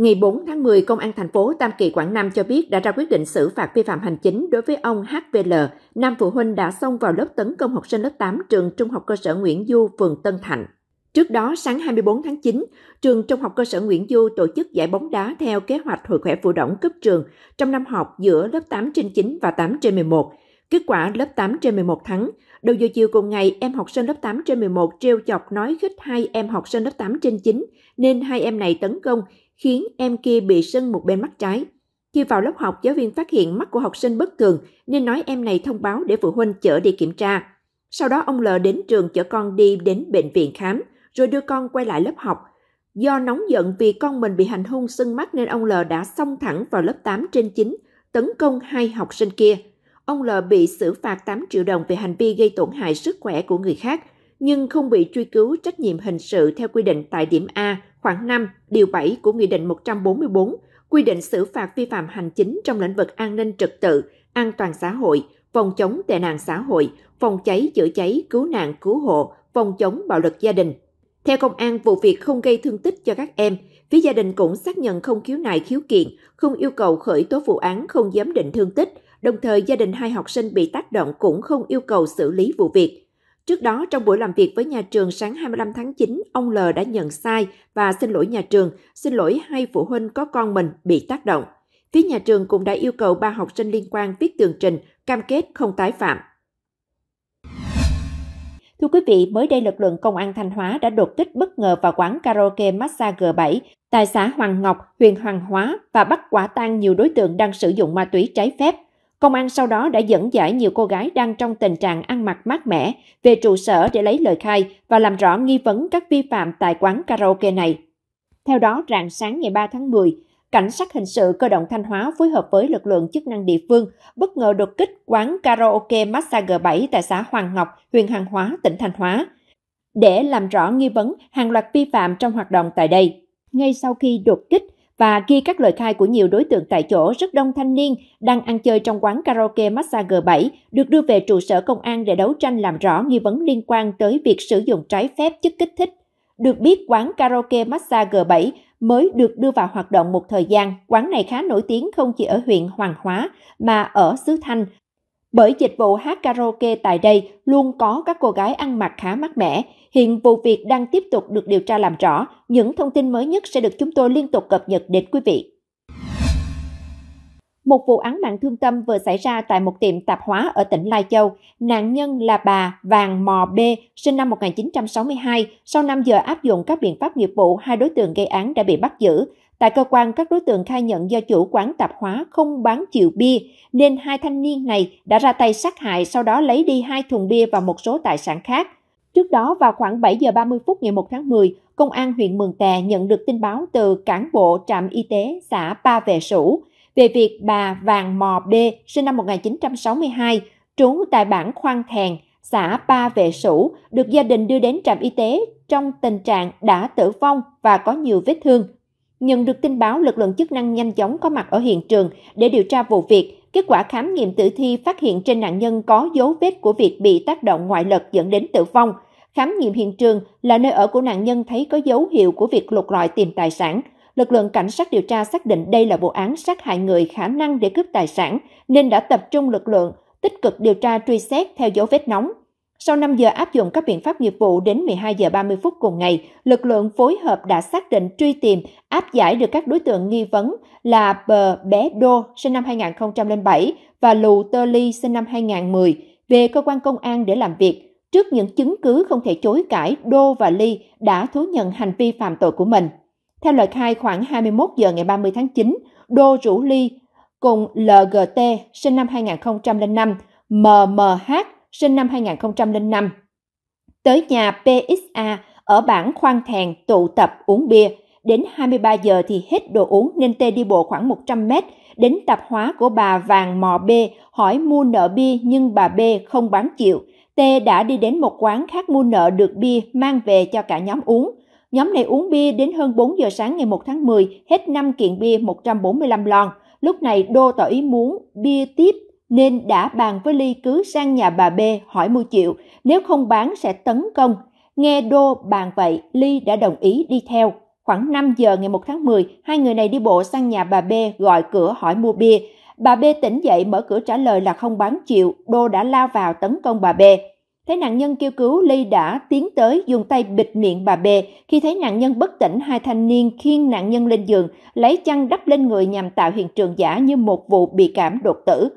Ngày 4 tháng 10, Công an thành phố Tam Kỳ Quảng Nam cho biết đã ra quyết định xử phạt vi phạm hành chính đối với ông HVL, nam phụ huynh đã xông vào lớp tấn công học sinh lớp 8 trường Trung học cơ sở Nguyễn Du, phường Tân Thạnh. Trước đó, sáng 24 tháng 9, trường Trung học cơ sở Nguyễn Du tổ chức giải bóng đá theo kế hoạch Hội khỏe phụ động cấp trường trong năm học giữa lớp 8 trên 9 và 8 trên 11. Kết quả lớp 8 trên 11 thắng. Đầu giờ chiều cùng ngày, em học sinh lớp 8 trên 11 trêu chọc nói khích hai em học sinh lớp 8 trên 9, nên hai em này tấn công khiến em kia bị sưng một bên mắt trái. Khi vào lớp học, giáo viên phát hiện mắt của học sinh bất thường nên nói em này thông báo để phụ huynh chở đi kiểm tra. Sau đó ông L đến trường chở con đi đến bệnh viện khám, rồi đưa con quay lại lớp học. Do nóng giận vì con mình bị hành hung sưng mắt nên ông L đã xông thẳng vào lớp 8 trên 9, tấn công hai học sinh kia. Ông L bị xử phạt 8 triệu đồng về hành vi gây tổn hại sức khỏe của người khác, nhưng không bị truy cứu trách nhiệm hình sự theo quy định tại điểm A khoảng 5, điều 7 của Nghị định 144 quy định xử phạt vi phạm hành chính trong lĩnh vực an ninh trật tự, an toàn xã hội, phòng chống tệ nạn xã hội, phòng cháy chữa cháy, cứu nạn cứu hộ, phòng chống bạo lực gia đình. Theo công an, vụ việc không gây thương tích cho các em, phía gia đình cũng xác nhận không khiếu nại khiếu kiện, không yêu cầu khởi tố vụ án, không giám định thương tích, đồng thời gia đình hai học sinh bị tác động cũng không yêu cầu xử lý vụ việc. Trước đó, trong buổi làm việc với nhà trường sáng 25 tháng 9, ông L đã nhận sai và xin lỗi nhà trường, xin lỗi hai phụ huynh có con mình bị tác động. Phía nhà trường cũng đã yêu cầu ba học sinh liên quan viết tường trình, cam kết không tái phạm. Thưa quý vị, mới đây lực lượng công an Thanh Hóa đã đột kích bất ngờ vào quán karaoke Massage G7 tại xã Hoàng Ngọc, huyện Hoàng Hóa và bắt quả tang nhiều đối tượng đang sử dụng ma túy trái phép – Công an sau đó đã dẫn giải nhiều cô gái đang trong tình trạng ăn mặc mát mẻ về trụ sở để lấy lời khai và làm rõ nghi vấn các vi phạm tại quán karaoke này. Theo đó, rạng sáng ngày 3 tháng 10, Cảnh sát hình sự cơ động Thanh Hóa phối hợp với lực lượng chức năng địa phương bất ngờ đột kích quán karaoke Massage G7 tại xã Hoàng Ngọc, huyện Hàng Hóa, tỉnh Thanh Hóa để làm rõ nghi vấn hàng loạt vi phạm trong hoạt động tại đây. Ngay sau khi đột kích, và ghi các lời khai của nhiều đối tượng tại chỗ rất đông thanh niên đang ăn chơi trong quán karaoke Massage G7 được đưa về trụ sở công an để đấu tranh làm rõ nghi vấn liên quan tới việc sử dụng trái phép chất kích thích. Được biết quán karaoke Massage G7 mới được đưa vào hoạt động một thời gian, quán này khá nổi tiếng không chỉ ở huyện Hoàng Hóa mà ở xứ Thanh, bởi dịch vụ hát karaoke tại đây luôn có các cô gái ăn mặc khá mát mẻ. Hiện vụ việc đang tiếp tục được điều tra làm rõ. Những thông tin mới nhất sẽ được chúng tôi liên tục cập nhật đến quý vị. Một vụ án mạng thương tâm vừa xảy ra tại một tiệm tạp hóa ở tỉnh Lai Châu. Nạn nhân là bà Vàng Mò B, sinh năm 1962. Sau 5 giờ áp dụng các biện pháp nghiệp vụ, hai đối tượng gây án đã bị bắt giữ. Tại cơ quan, các đối tượng khai nhận do chủ quán tạp hóa không bán chịu bia, nên hai thanh niên này đã ra tay sát hại sau đó lấy đi hai thùng bia và một số tài sản khác. Trước đó, vào khoảng 7 giờ 30 phút ngày 1 tháng 10, Công an huyện Mường Tè nhận được tin báo từ cán bộ trạm y tế xã Ba Vệ Sủ về việc bà Vàng Mò B, sinh năm 1962, trú tại bản Khoan Thèn, xã Ba Vệ Sủ, được gia đình đưa đến trạm y tế trong tình trạng đã tử vong và có nhiều vết thương Nhận được tin báo, lực lượng chức năng nhanh chóng có mặt ở hiện trường để điều tra vụ việc. Kết quả khám nghiệm tử thi phát hiện trên nạn nhân có dấu vết của việc bị tác động ngoại lực dẫn đến tử vong. Khám nghiệm hiện trường là nơi ở của nạn nhân thấy có dấu hiệu của việc lục lọi tìm tài sản. Lực lượng cảnh sát điều tra xác định đây là vụ án sát hại người khả năng để cướp tài sản, nên đã tập trung lực lượng tích cực điều tra truy xét theo dấu vết nóng. Sau 5 giờ áp dụng các biện pháp nghiệp vụ đến 12 giờ 30 phút cùng ngày, lực lượng phối hợp đã xác định truy tìm, áp giải được các đối tượng nghi vấn là Bờ Bé Đô sinh năm 2007 và Lù Tơ Ly sinh năm 2010 về cơ quan công an để làm việc. Trước những chứng cứ không thể chối cãi, Đô và Ly đã thú nhận hành vi phạm tội của mình. Theo lời khai khoảng 21 giờ ngày 30 tháng 9, Đô rủ Ly cùng LGT sinh năm 2005, MMH sinh năm 2005, tới nhà PXA ở bản Khoan Thèn tụ tập uống bia. Đến 23 giờ thì hết đồ uống nên Tê đi bộ khoảng 100 mét đến tạp hóa của bà Vàng Mò B hỏi mua nợ bia nhưng bà B không bán chịu. Tê đã đi đến một quán khác mua nợ được bia mang về cho cả nhóm uống. Nhóm này uống bia đến hơn 4 giờ sáng ngày 1 tháng 10, hết 5 kiện bia 145 lon. Lúc này Đô tỏ ý muốn bia tiếp nên đã bàn với Ly cứ sang nhà bà B hỏi mua chịu, nếu không bán sẽ tấn công. Nghe Đô bàn vậy, Ly đã đồng ý đi theo. Khoảng 5 giờ ngày 1 tháng 10, hai người này đi bộ sang nhà bà B gọi cửa hỏi mua bia. Bà B tỉnh dậy mở cửa trả lời là không bán chịu, Đô đã lao vào tấn công bà B. Thấy nạn nhân kêu cứu, Ly đã tiến tới dùng tay bịt miệng bà B. Khi thấy nạn nhân bất tỉnh, hai thanh niên khiêng nạn nhân lên giường, lấy chăn đắp lên người nhằm tạo hiện trường giả như một vụ bị cảm đột tử.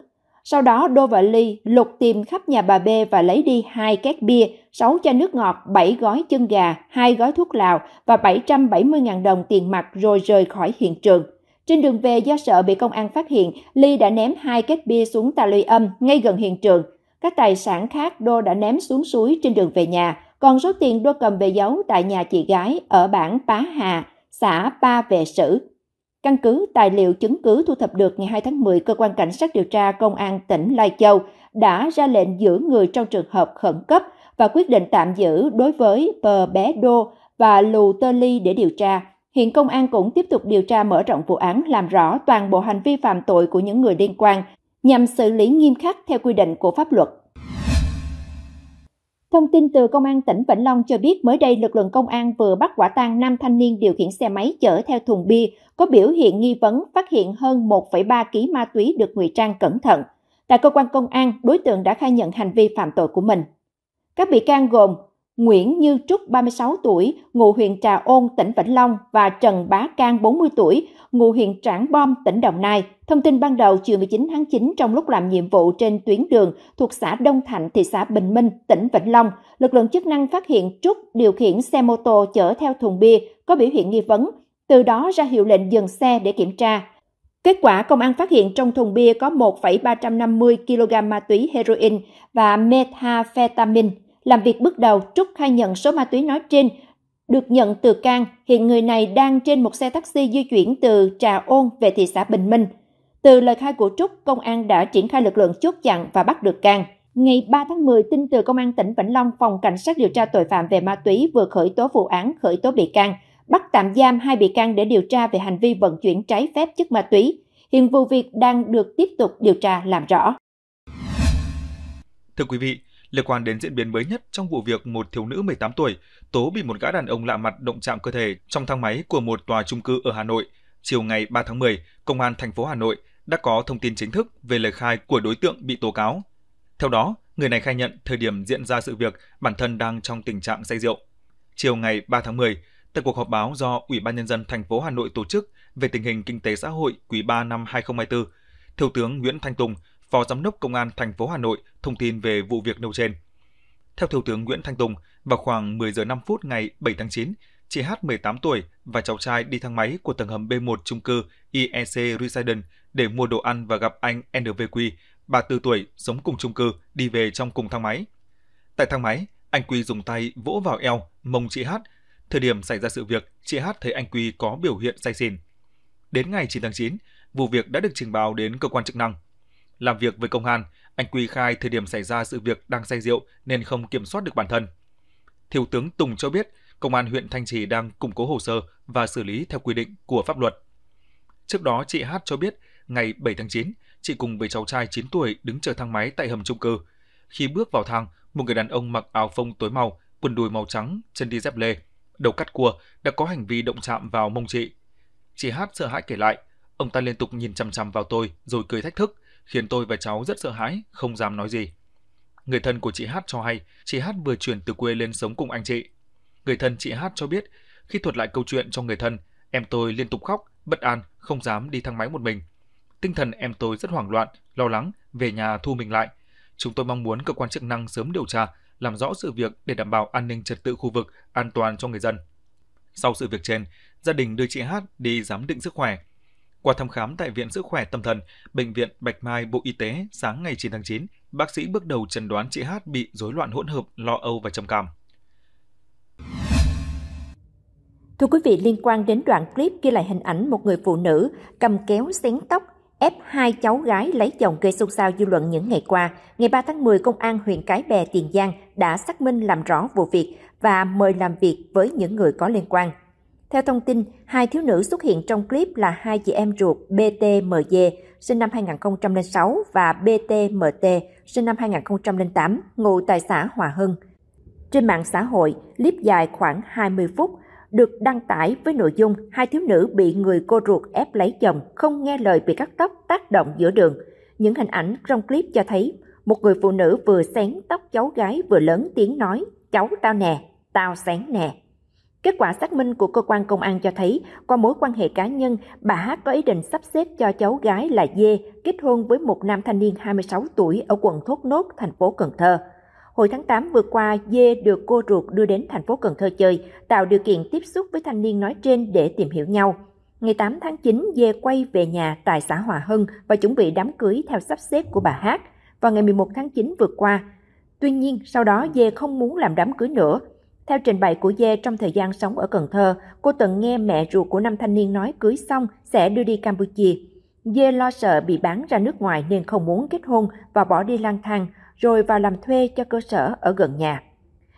Sau đó Đô và Ly lục tìm khắp nhà bà B và lấy đi hai két bia, 6 chai nước ngọt, 7 gói chân gà, hai gói thuốc lào và 770.000 đồng tiền mặt rồi rời khỏi hiện trường. Trên đường về do sợ bị công an phát hiện, Ly đã ném hai két bia xuống tà luy âm ngay gần hiện trường. Các tài sản khác Đô đã ném xuống suối trên đường về nhà, còn số tiền Đô cầm về giấu tại nhà chị gái ở bản Pá Hà, xã Ba Vệ Sử, Căn cứ tài liệu chứng cứ thu thập được ngày 2 tháng 10, cơ quan cảnh sát điều tra công an tỉnh Lai Châu đã ra lệnh giữ người trong trường hợp khẩn cấp và quyết định tạm giữ đối với Pờ Bé Đô và Lù Tơ Ly để điều tra. Hiện công an cũng tiếp tục điều tra mở rộng vụ án làm rõ toàn bộ hành vi phạm tội của những người liên quan nhằm xử lý nghiêm khắc theo quy định của pháp luật. Thông tin từ Công an tỉnh Vĩnh Long cho biết mới đây lực lượng công an vừa bắt quả tang nam thanh niên điều khiển xe máy chở theo thùng bia có biểu hiện nghi vấn phát hiện hơn 1,3 kg ma túy được ngụy trang cẩn thận. Tại cơ quan công an, đối tượng đã khai nhận hành vi phạm tội của mình. Các bị can gồm Nguyễn Như Trúc 36 tuổi, ngụ huyện Trà Ôn, tỉnh Vĩnh Long và Trần Bá Cang 40 tuổi, ngụ huyện Trảng Bom, tỉnh Đồng Nai. Thông tin ban đầu chiều 19 tháng 9 trong lúc làm nhiệm vụ trên tuyến đường thuộc xã Đông Thạnh, thị xã Bình Minh, tỉnh Vĩnh Long, lực lượng chức năng phát hiện Trúc điều khiển xe mô tô chở theo thùng bia có biểu hiện nghi vấn, từ đó ra hiệu lệnh dừng xe để kiểm tra. Kết quả, công an phát hiện trong thùng bia có 1,350 kg ma túy heroin và methamphetamine. Làm việc bước đầu, Trúc khai nhận số ma túy nói trên được nhận từ Cang, hiện người này đang trên một xe taxi di chuyển từ Trà Ôn về thị xã Bình Minh. Từ lời khai của Trúc, công an đã triển khai lực lượng chốt chặn và bắt được Cang. Ngày 3 tháng 10, tin từ Công an tỉnh Vĩnh Long, Phòng Cảnh sát điều tra tội phạm về ma túy vừa khởi tố vụ án khởi tố bị can, bắt tạm giam hai bị can để điều tra về hành vi vận chuyển trái phép chất ma túy. Hiện vụ việc đang được tiếp tục điều tra làm rõ. Thưa quý vị, liên quan đến diễn biến mới nhất trong vụ việc một thiếu nữ 18 tuổi tố bị một gã đàn ông lạ mặt động chạm cơ thể trong thang máy của một tòa trung cư ở Hà Nội. Chiều ngày 3 tháng 10, Công an thành phố Hà Nội đã có thông tin chính thức về lời khai của đối tượng bị tố cáo. Theo đó, người này khai nhận thời điểm diễn ra sự việc bản thân đang trong tình trạng say rượu. Chiều ngày 3 tháng 10, tại cuộc họp báo do Ủy ban nhân dân thành phố Hà Nội tổ chức về tình hình kinh tế xã hội quý 3 năm 2024, Thiếu tướng Nguyễn Thanh Tùng, Phó Giám đốc Công an thành phố Hà Nội thông tin về vụ việc nêu trên. Theo Thiếu tướng Nguyễn Thanh Tùng, vào khoảng 10 giờ 5 phút ngày 7 tháng 9, chị H 18 tuổi và cháu trai đi thang máy của tầng hầm B1 chung cư IEC Residence để mua đồ ăn và gặp anh NVQ, 34 tuổi, sống cùng chung cư, đi về trong cùng thang máy. Tại thang máy, anh Quy dùng tay vỗ vào eo, mông chị H. Thời điểm xảy ra sự việc, chị H thấy anh Quy có biểu hiện say xỉn. Đến ngày 9 tháng 9, vụ việc đã được trình báo đến cơ quan chức năng. Làm việc với công an, anh Quy khai thời điểm xảy ra sự việc đang say rượu nên không kiểm soát được bản thân. Thiếu tướng Tùng cho biết, Công an huyện Thanh Trì đang củng cố hồ sơ và xử lý theo quy định của pháp luật. Trước đó, chị Hát cho biết, ngày 7 tháng 9, chị cùng với cháu trai 9 tuổi đứng chờ thang máy tại hầm trung cư. Khi bước vào thang, một người đàn ông mặc áo phông tối màu, quần đùi màu trắng, chân đi dép lê, đầu cắt cua đã có hành vi động chạm vào mông chị. Chị Hát sợ hãi kể lại, ông ta liên tục nhìn chằm chằm vào tôi rồi cười thách thức khiến tôi và cháu rất sợ hãi, không dám nói gì. Người thân của chị Hát cho hay, chị Hát vừa chuyển từ quê lên sống cùng anh chị. Người thân chị Hát cho biết, khi thuật lại câu chuyện cho người thân, em tôi liên tục khóc, bất an, không dám đi thang máy một mình. Tinh thần em tôi rất hoảng loạn, lo lắng, về nhà thu mình lại. Chúng tôi mong muốn cơ quan chức năng sớm điều tra, làm rõ sự việc để đảm bảo an ninh trật tự khu vực, an toàn cho người dân. Sau sự việc trên, gia đình đưa chị Hát đi giám định sức khỏe, qua thăm khám tại Viện Sức khỏe Tâm thần, Bệnh viện Bạch Mai, Bộ Y tế sáng ngày 9 tháng 9, bác sĩ bước đầu chẩn đoán chị Hát bị rối loạn hỗn hợp, lo âu và trầm cảm. Thưa quý vị, liên quan đến đoạn clip ghi lại hình ảnh một người phụ nữ cầm kéo xén tóc ép hai cháu gái lấy chồng gây xôn xao dư luận những ngày qua. Ngày 3 tháng 10, Công an huyện Cái Bè, Tiền Giang đã xác minh làm rõ vụ việc và mời làm việc với những người có liên quan. Theo thông tin, hai thiếu nữ xuất hiện trong clip là hai chị em ruột BTMG sinh năm 2006 và BTMT sinh năm 2008, ngụ tại xã Hòa Hưng. Trên mạng xã hội, clip dài khoảng 20 phút được đăng tải với nội dung hai thiếu nữ bị người cô ruột ép lấy chồng không nghe lời bị cắt tóc tác động giữa đường. Những hình ảnh trong clip cho thấy một người phụ nữ vừa xén tóc cháu gái vừa lớn tiếng nói cháu tao nè, tao xén nè. Kết quả xác minh của cơ quan công an cho thấy, qua mối quan hệ cá nhân, bà Hát có ý định sắp xếp cho cháu gái là Dê kết hôn với một nam thanh niên 26 tuổi ở quận Thốt Nốt, thành phố Cần Thơ. Hồi tháng 8 vừa qua, Dê được cô ruột đưa đến thành phố Cần Thơ chơi, tạo điều kiện tiếp xúc với thanh niên nói trên để tìm hiểu nhau. Ngày 8 tháng 9, Dê quay về nhà tại xã Hòa Hưng và chuẩn bị đám cưới theo sắp xếp của bà Hát vào ngày 11 tháng 9 vừa qua. Tuy nhiên, sau đó Dê không muốn làm đám cưới nữa theo trình bày của Dê trong thời gian sống ở Cần Thơ, cô từng nghe mẹ ruột của năm thanh niên nói cưới xong sẽ đưa đi Campuchia. Dê lo sợ bị bán ra nước ngoài nên không muốn kết hôn và bỏ đi lang thang, rồi vào làm thuê cho cơ sở ở gần nhà.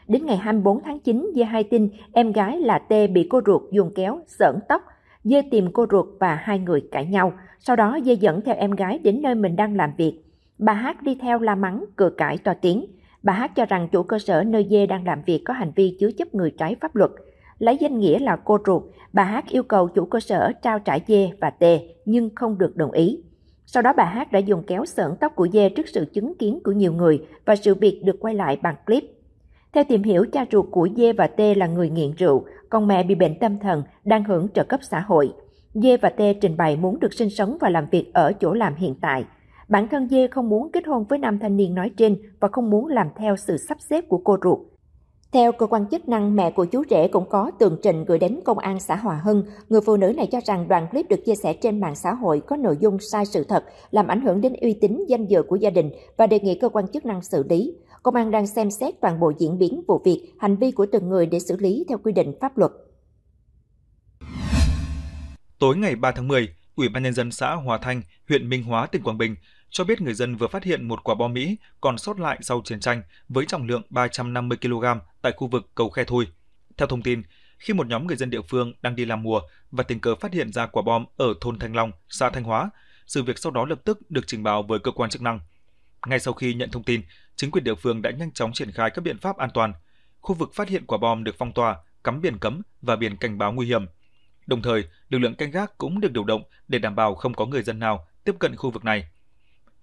Đến ngày 24 tháng 9, Dê hay tin em gái là T bị cô ruột dùng kéo, sởn tóc. Dê tìm cô ruột và hai người cãi nhau. Sau đó Dê dẫn theo em gái đến nơi mình đang làm việc. Bà Hát đi theo la mắng, cửa cãi to tiếng. Bà Hát cho rằng chủ cơ sở nơi dê đang làm việc có hành vi chứa chấp người trái pháp luật. Lấy danh nghĩa là cô ruột, bà Hát yêu cầu chủ cơ sở trao trả dê và tê nhưng không được đồng ý. Sau đó bà Hát đã dùng kéo sởn tóc của dê trước sự chứng kiến của nhiều người và sự việc được quay lại bằng clip. Theo tìm hiểu, cha ruột của Dê và tê là người nghiện rượu, còn mẹ bị bệnh tâm thần, đang hưởng trợ cấp xã hội. Dê và tê trình bày muốn được sinh sống và làm việc ở chỗ làm hiện tại. Bản thân Dê không muốn kết hôn với nam thanh niên nói trên và không muốn làm theo sự sắp xếp của cô ruột. Theo cơ quan chức năng, mẹ của chú rể cũng có tường trình gửi đến công an xã Hòa Hưng. Người phụ nữ này cho rằng đoạn clip được chia sẻ trên mạng xã hội có nội dung sai sự thật, làm ảnh hưởng đến uy tín danh dự của gia đình và đề nghị cơ quan chức năng xử lý. Công an đang xem xét toàn bộ diễn biến vụ việc, hành vi của từng người để xử lý theo quy định pháp luật. Tối ngày 3 tháng 10, Ủy ban nhân dân xã Hòa Thanh, huyện Minh Hóa, tỉnh Quảng Bình cho biết người dân vừa phát hiện một quả bom Mỹ còn sót lại sau chiến tranh với trọng lượng 350 kg tại khu vực cầu Khe thui. Theo thông tin, khi một nhóm người dân địa phương đang đi làm mùa và tình cờ phát hiện ra quả bom ở thôn Thanh Long, xã Thanh Hóa, sự việc sau đó lập tức được trình báo với cơ quan chức năng. Ngay sau khi nhận thông tin, chính quyền địa phương đã nhanh chóng triển khai các biện pháp an toàn. Khu vực phát hiện quả bom được phong tỏa, cắm biển cấm và biển cảnh báo nguy hiểm. Đồng thời, lực lượng canh gác cũng được điều động để đảm bảo không có người dân nào tiếp cận khu vực này.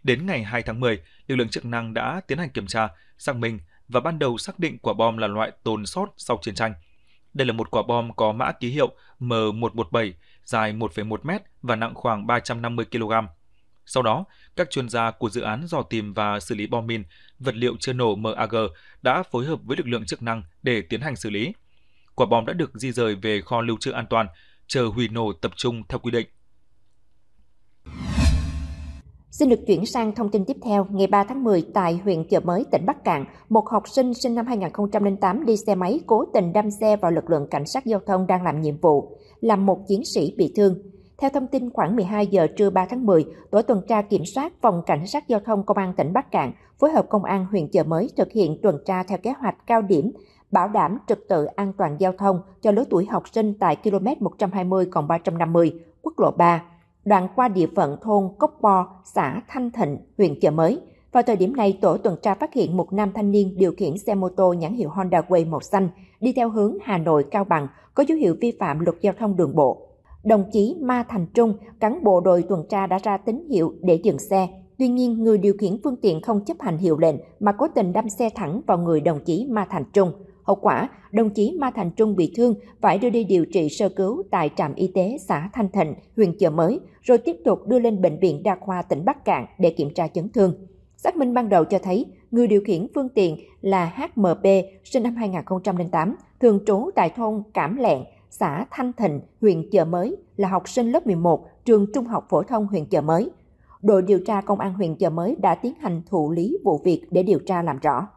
Đến ngày 2 tháng 10, lực lượng chức năng đã tiến hành kiểm tra, xác minh và ban đầu xác định quả bom là loại tồn sót sau chiến tranh. Đây là một quả bom có mã ký hiệu M117, dài 1,1 m và nặng khoảng 350 kg. Sau đó, các chuyên gia của dự án dò tìm và xử lý bom mìn, vật liệu chưa nổ MAG đã phối hợp với lực lượng chức năng để tiến hành xử lý. Quả bom đã được di rời về kho lưu trữ an toàn, chờ hủy nổ tập trung theo quy định. Xin được chuyển sang thông tin tiếp theo. Ngày 3 tháng 10, tại huyện Chợ Mới, tỉnh Bắc Cạn, một học sinh sinh năm 2008 đi xe máy cố tình đâm xe vào lực lượng cảnh sát giao thông đang làm nhiệm vụ, làm một chiến sĩ bị thương. Theo thông tin khoảng 12 giờ trưa 3 tháng 10, tổ tuần tra kiểm soát phòng cảnh sát giao thông công an tỉnh Bắc Cạn phối hợp công an huyện Chợ Mới thực hiện tuần tra theo kế hoạch cao điểm bảo đảm trật tự an toàn giao thông cho lứa tuổi học sinh tại km 120 350 quốc lộ 3 đoạn qua địa phận thôn Cốc Bo, xã Thanh Thịnh, huyện Chợ Mới. Vào thời điểm này, tổ tuần tra phát hiện một nam thanh niên điều khiển xe mô tô nhãn hiệu Honda Way màu xanh đi theo hướng Hà Nội Cao Bằng có dấu hiệu vi phạm luật giao thông đường bộ. Đồng chí Ma Thành Trung, cán bộ đội tuần tra đã ra tín hiệu để dừng xe. Tuy nhiên, người điều khiển phương tiện không chấp hành hiệu lệnh mà cố tình đâm xe thẳng vào người đồng chí Ma Thành Trung. Hậu quả, đồng chí Ma Thành Trung bị thương phải đưa đi điều trị sơ cứu tại trạm y tế xã Thanh Thịnh, huyện Chợ Mới, rồi tiếp tục đưa lên bệnh viện đa khoa tỉnh Bắc Cạn để kiểm tra chấn thương. Xác minh ban đầu cho thấy người điều khiển phương tiện là HMP, sinh năm 2008, thường trú tại thôn Cảm Lẹn, xã Thanh Thịnh, huyện Chợ Mới, là học sinh lớp 11, trường Trung học phổ thông huyện Chợ Mới. Đội điều tra công an huyện Chợ Mới đã tiến hành thụ lý vụ việc để điều tra làm rõ.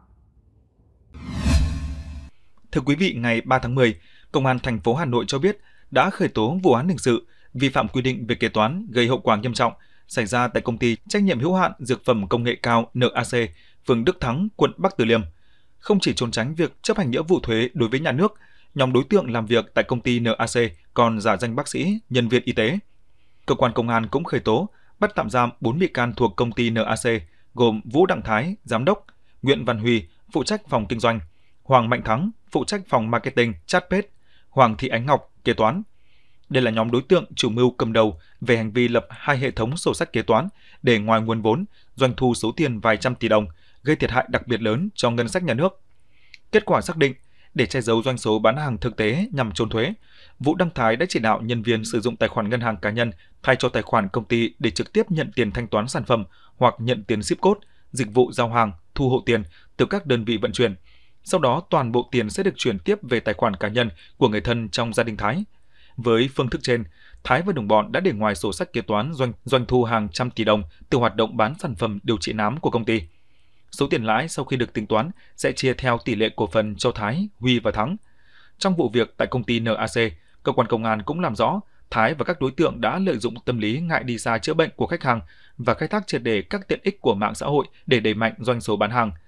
Thưa quý vị, ngày 3 tháng 10, Công an thành phố Hà Nội cho biết đã khởi tố vụ án hình sự vi phạm quy định về kế toán gây hậu quả nghiêm trọng xảy ra tại công ty trách nhiệm hữu hạn dược phẩm công nghệ cao NAC, phường Đức Thắng, quận Bắc Từ Liêm. Không chỉ trốn tránh việc chấp hành nghĩa vụ thuế đối với nhà nước, nhóm đối tượng làm việc tại công ty NAC còn giả danh bác sĩ, nhân viên y tế. Cơ quan công an cũng khởi tố, bắt tạm giam 4 bị can thuộc công ty NAC, gồm Vũ Đặng Thái, giám đốc, Nguyễn Văn Huy, phụ trách phòng kinh doanh – Hoàng Mạnh Thắng, phụ trách phòng marketing, chatpage, Hoàng Thị Ánh Ngọc, kế toán. Đây là nhóm đối tượng chủ mưu cầm đầu về hành vi lập hai hệ thống sổ sách kế toán để ngoài nguồn vốn, doanh thu số tiền vài trăm tỷ đồng, gây thiệt hại đặc biệt lớn cho ngân sách nhà nước. Kết quả xác định, để che giấu doanh số bán hàng thực tế nhằm trốn thuế, Vũ Đăng Thái đã chỉ đạo nhân viên sử dụng tài khoản ngân hàng cá nhân thay cho tài khoản công ty để trực tiếp nhận tiền thanh toán sản phẩm hoặc nhận tiền ship code, dịch vụ giao hàng, thu hộ tiền từ các đơn vị vận chuyển – sau đó toàn bộ tiền sẽ được chuyển tiếp về tài khoản cá nhân của người thân trong gia đình Thái. Với phương thức trên, Thái và đồng bọn đã để ngoài sổ sách kế toán doanh, doanh thu hàng trăm tỷ đồng từ hoạt động bán sản phẩm điều trị nám của công ty. Số tiền lãi sau khi được tính toán sẽ chia theo tỷ lệ cổ phần cho Thái, Huy và Thắng. Trong vụ việc tại công ty NAC, cơ quan công an cũng làm rõ Thái và các đối tượng đã lợi dụng tâm lý ngại đi xa chữa bệnh của khách hàng và khai thác triệt đề các tiện ích của mạng xã hội để đẩy mạnh doanh số bán hàng –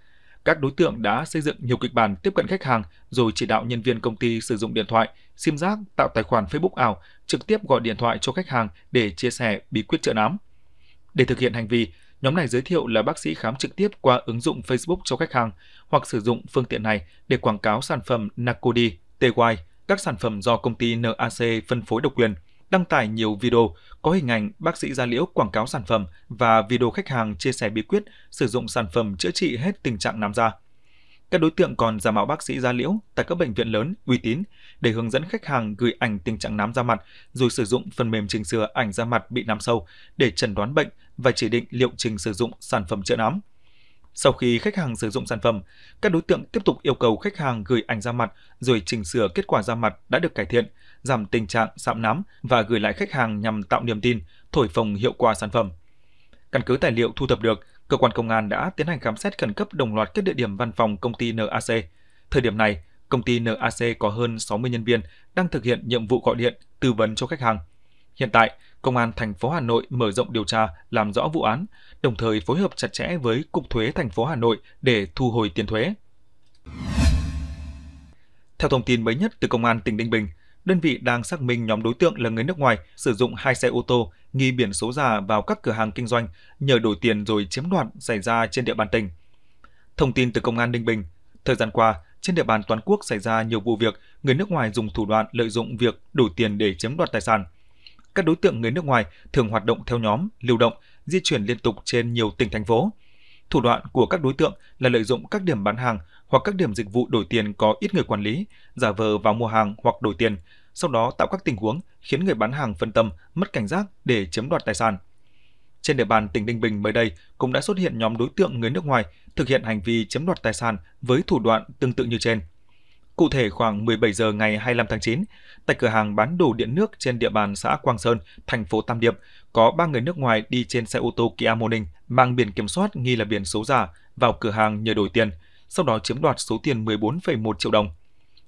các đối tượng đã xây dựng nhiều kịch bản tiếp cận khách hàng rồi chỉ đạo nhân viên công ty sử dụng điện thoại, sim giác, tạo tài khoản Facebook ảo, trực tiếp gọi điện thoại cho khách hàng để chia sẻ bí quyết trợ nám. Để thực hiện hành vi, nhóm này giới thiệu là bác sĩ khám trực tiếp qua ứng dụng Facebook cho khách hàng hoặc sử dụng phương tiện này để quảng cáo sản phẩm Nacodi, TY, các sản phẩm do công ty NAC phân phối độc quyền – đăng tải nhiều video có hình ảnh bác sĩ da liễu quảng cáo sản phẩm và video khách hàng chia sẻ bí quyết sử dụng sản phẩm chữa trị hết tình trạng nám da. Các đối tượng còn giả mạo bác sĩ da liễu tại các bệnh viện lớn uy tín để hướng dẫn khách hàng gửi ảnh tình trạng nám da mặt rồi sử dụng phần mềm chỉnh sửa ảnh da mặt bị nám sâu để chẩn đoán bệnh và chỉ định liệu trình sử dụng sản phẩm chữa nám. Sau khi khách hàng sử dụng sản phẩm, các đối tượng tiếp tục yêu cầu khách hàng gửi ảnh da mặt rồi chỉnh sửa kết quả da mặt đã được cải thiện giảm tình trạng sạm nắm và gửi lại khách hàng nhằm tạo niềm tin, thổi phồng hiệu quả sản phẩm. Căn cứ tài liệu thu thập được, cơ quan công an đã tiến hành khám xét khẩn cấp đồng loạt các địa điểm văn phòng công ty NAC. Thời điểm này, công ty NAC có hơn 60 nhân viên đang thực hiện nhiệm vụ gọi điện, tư vấn cho khách hàng. Hiện tại, Công an thành phố Hà Nội mở rộng điều tra, làm rõ vụ án, đồng thời phối hợp chặt chẽ với Cục Thuế thành phố Hà Nội để thu hồi tiền thuế. Theo thông tin mới nhất từ Công an tỉnh Ninh Bình, đơn vị đang xác minh nhóm đối tượng là người nước ngoài sử dụng hai xe ô tô nghi biển số giả vào các cửa hàng kinh doanh nhờ đổi tiền rồi chiếm đoạt xảy ra trên địa bàn tỉnh. Thông tin từ Công an Ninh Bình, thời gian qua, trên địa bàn toàn quốc xảy ra nhiều vụ việc người nước ngoài dùng thủ đoạn lợi dụng việc đổi tiền để chiếm đoạt tài sản. Các đối tượng người nước ngoài thường hoạt động theo nhóm, lưu động, di chuyển liên tục trên nhiều tỉnh thành phố. Thủ đoạn của các đối tượng là lợi dụng các điểm bán hàng hoặc các điểm dịch vụ đổi tiền có ít người quản lý, giả vờ vào mua hàng hoặc đổi tiền, sau đó tạo các tình huống khiến người bán hàng phân tâm, mất cảnh giác để chiếm đoạt tài sản. Trên địa bàn tỉnh Ninh Bình mới đây cũng đã xuất hiện nhóm đối tượng người nước ngoài thực hiện hành vi chiếm đoạt tài sản với thủ đoạn tương tự như trên. Cụ thể khoảng 17 giờ ngày 25 tháng 9, tại cửa hàng bán đồ điện nước trên địa bàn xã Quang Sơn, thành phố Tam Điệp, có ba người nước ngoài đi trên xe ô tô Kia Morning mang biển kiểm soát nghi là biển số giả vào cửa hàng nhờ đổi tiền – sau đó chiếm đoạt số tiền 14,1 triệu đồng.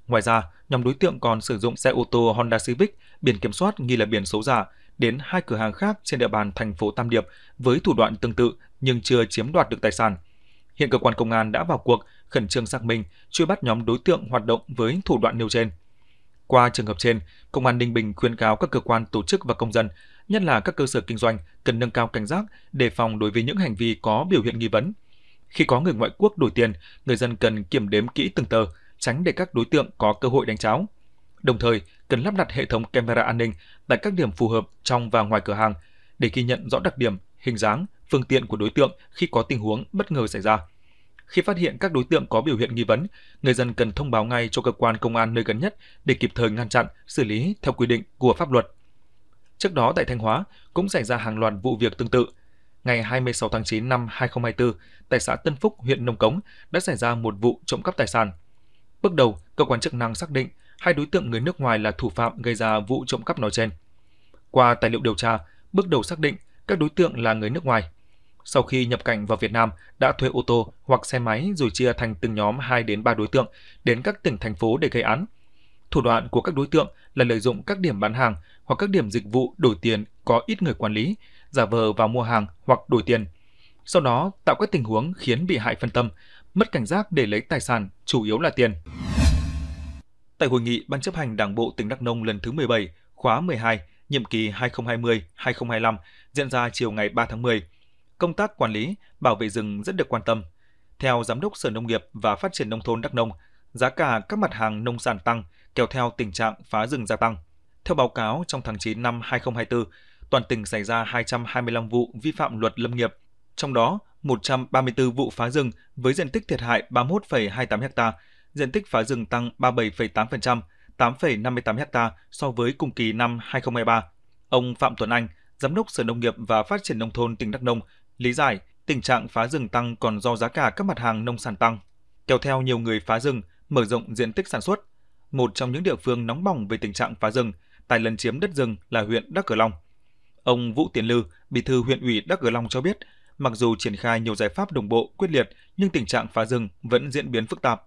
Ngoài ra, nhóm đối tượng còn sử dụng xe ô tô Honda Civic biển kiểm soát nghi là biển số giả đến hai cửa hàng khác trên địa bàn thành phố Tam Điệp với thủ đoạn tương tự nhưng chưa chiếm đoạt được tài sản. Hiện cơ quan công an đã vào cuộc, khẩn trương xác minh, truy bắt nhóm đối tượng hoạt động với thủ đoạn nêu trên. Qua trường hợp trên, Công an Ninh Bình khuyên cáo các cơ quan tổ chức và công dân, nhất là các cơ sở kinh doanh, cần nâng cao cảnh giác, đề phòng đối với những hành vi có biểu hiện nghi vấn – khi có người ngoại quốc đổi tiền, người dân cần kiểm đếm kỹ từng tờ, tránh để các đối tượng có cơ hội đánh cháo. Đồng thời, cần lắp đặt hệ thống camera an ninh tại các điểm phù hợp trong và ngoài cửa hàng để ghi nhận rõ đặc điểm, hình dáng, phương tiện của đối tượng khi có tình huống bất ngờ xảy ra. Khi phát hiện các đối tượng có biểu hiện nghi vấn, người dân cần thông báo ngay cho cơ quan công an nơi gần nhất để kịp thời ngăn chặn, xử lý theo quy định của pháp luật. Trước đó tại Thanh Hóa cũng xảy ra hàng loạt vụ việc tương tự – ngày 26 tháng 9 năm 2024 tại xã Tân Phúc, huyện Nông Cống đã xảy ra một vụ trộm cắp tài sản. Bước đầu, cơ quan chức năng xác định hai đối tượng người nước ngoài là thủ phạm gây ra vụ trộm cắp nói trên. Qua tài liệu điều tra, bước đầu xác định các đối tượng là người nước ngoài. Sau khi nhập cảnh vào Việt Nam, đã thuê ô tô hoặc xe máy rồi chia thành từng nhóm 2 đến 3 đối tượng đến các tỉnh thành phố để gây án. Thủ đoạn của các đối tượng là lợi dụng các điểm bán hàng hoặc các điểm dịch vụ đổi tiền có ít người quản lý, giả vờ vào mua hàng hoặc đổi tiền. Sau đó tạo các tình huống khiến bị hại phân tâm, mất cảnh giác để lấy tài sản, chủ yếu là tiền. Tại hội nghị Ban chấp hành Đảng bộ tỉnh Đắk Nông lần thứ 17, khóa 12, nhiệm kỳ 2020-2025 diễn ra chiều ngày 3 tháng 10, công tác quản lý, bảo vệ rừng rất được quan tâm. Theo Giám đốc Sở Nông nghiệp và Phát triển Nông thôn Đắk Nông, giá cả các mặt hàng nông sản tăng, kéo theo tình trạng phá rừng gia tăng. Theo báo cáo, trong tháng 9 năm 2024, toàn tỉnh xảy ra 225 vụ vi phạm luật lâm nghiệp, trong đó 134 vụ phá rừng với diện tích thiệt hại 31,28 ha, diện tích phá rừng tăng 37,8%, 8,58 ha so với cùng kỳ năm 2023. Ông Phạm Tuấn Anh, Giám đốc Sở Nông nghiệp và Phát triển Nông thôn tỉnh Đắk Nông, lý giải tình trạng phá rừng tăng còn do giá cả các mặt hàng nông sản tăng, kéo theo nhiều người phá rừng, mở rộng diện tích sản xuất. Một trong những địa phương nóng bỏng về tình trạng phá rừng, tài lần chiếm đất rừng là huyện Đắk Cờ Long – Ông Vũ Tiến Lư, Bí thư huyện ủy Đắk Gờ Long cho biết, mặc dù triển khai nhiều giải pháp đồng bộ quyết liệt nhưng tình trạng phá rừng vẫn diễn biến phức tạp.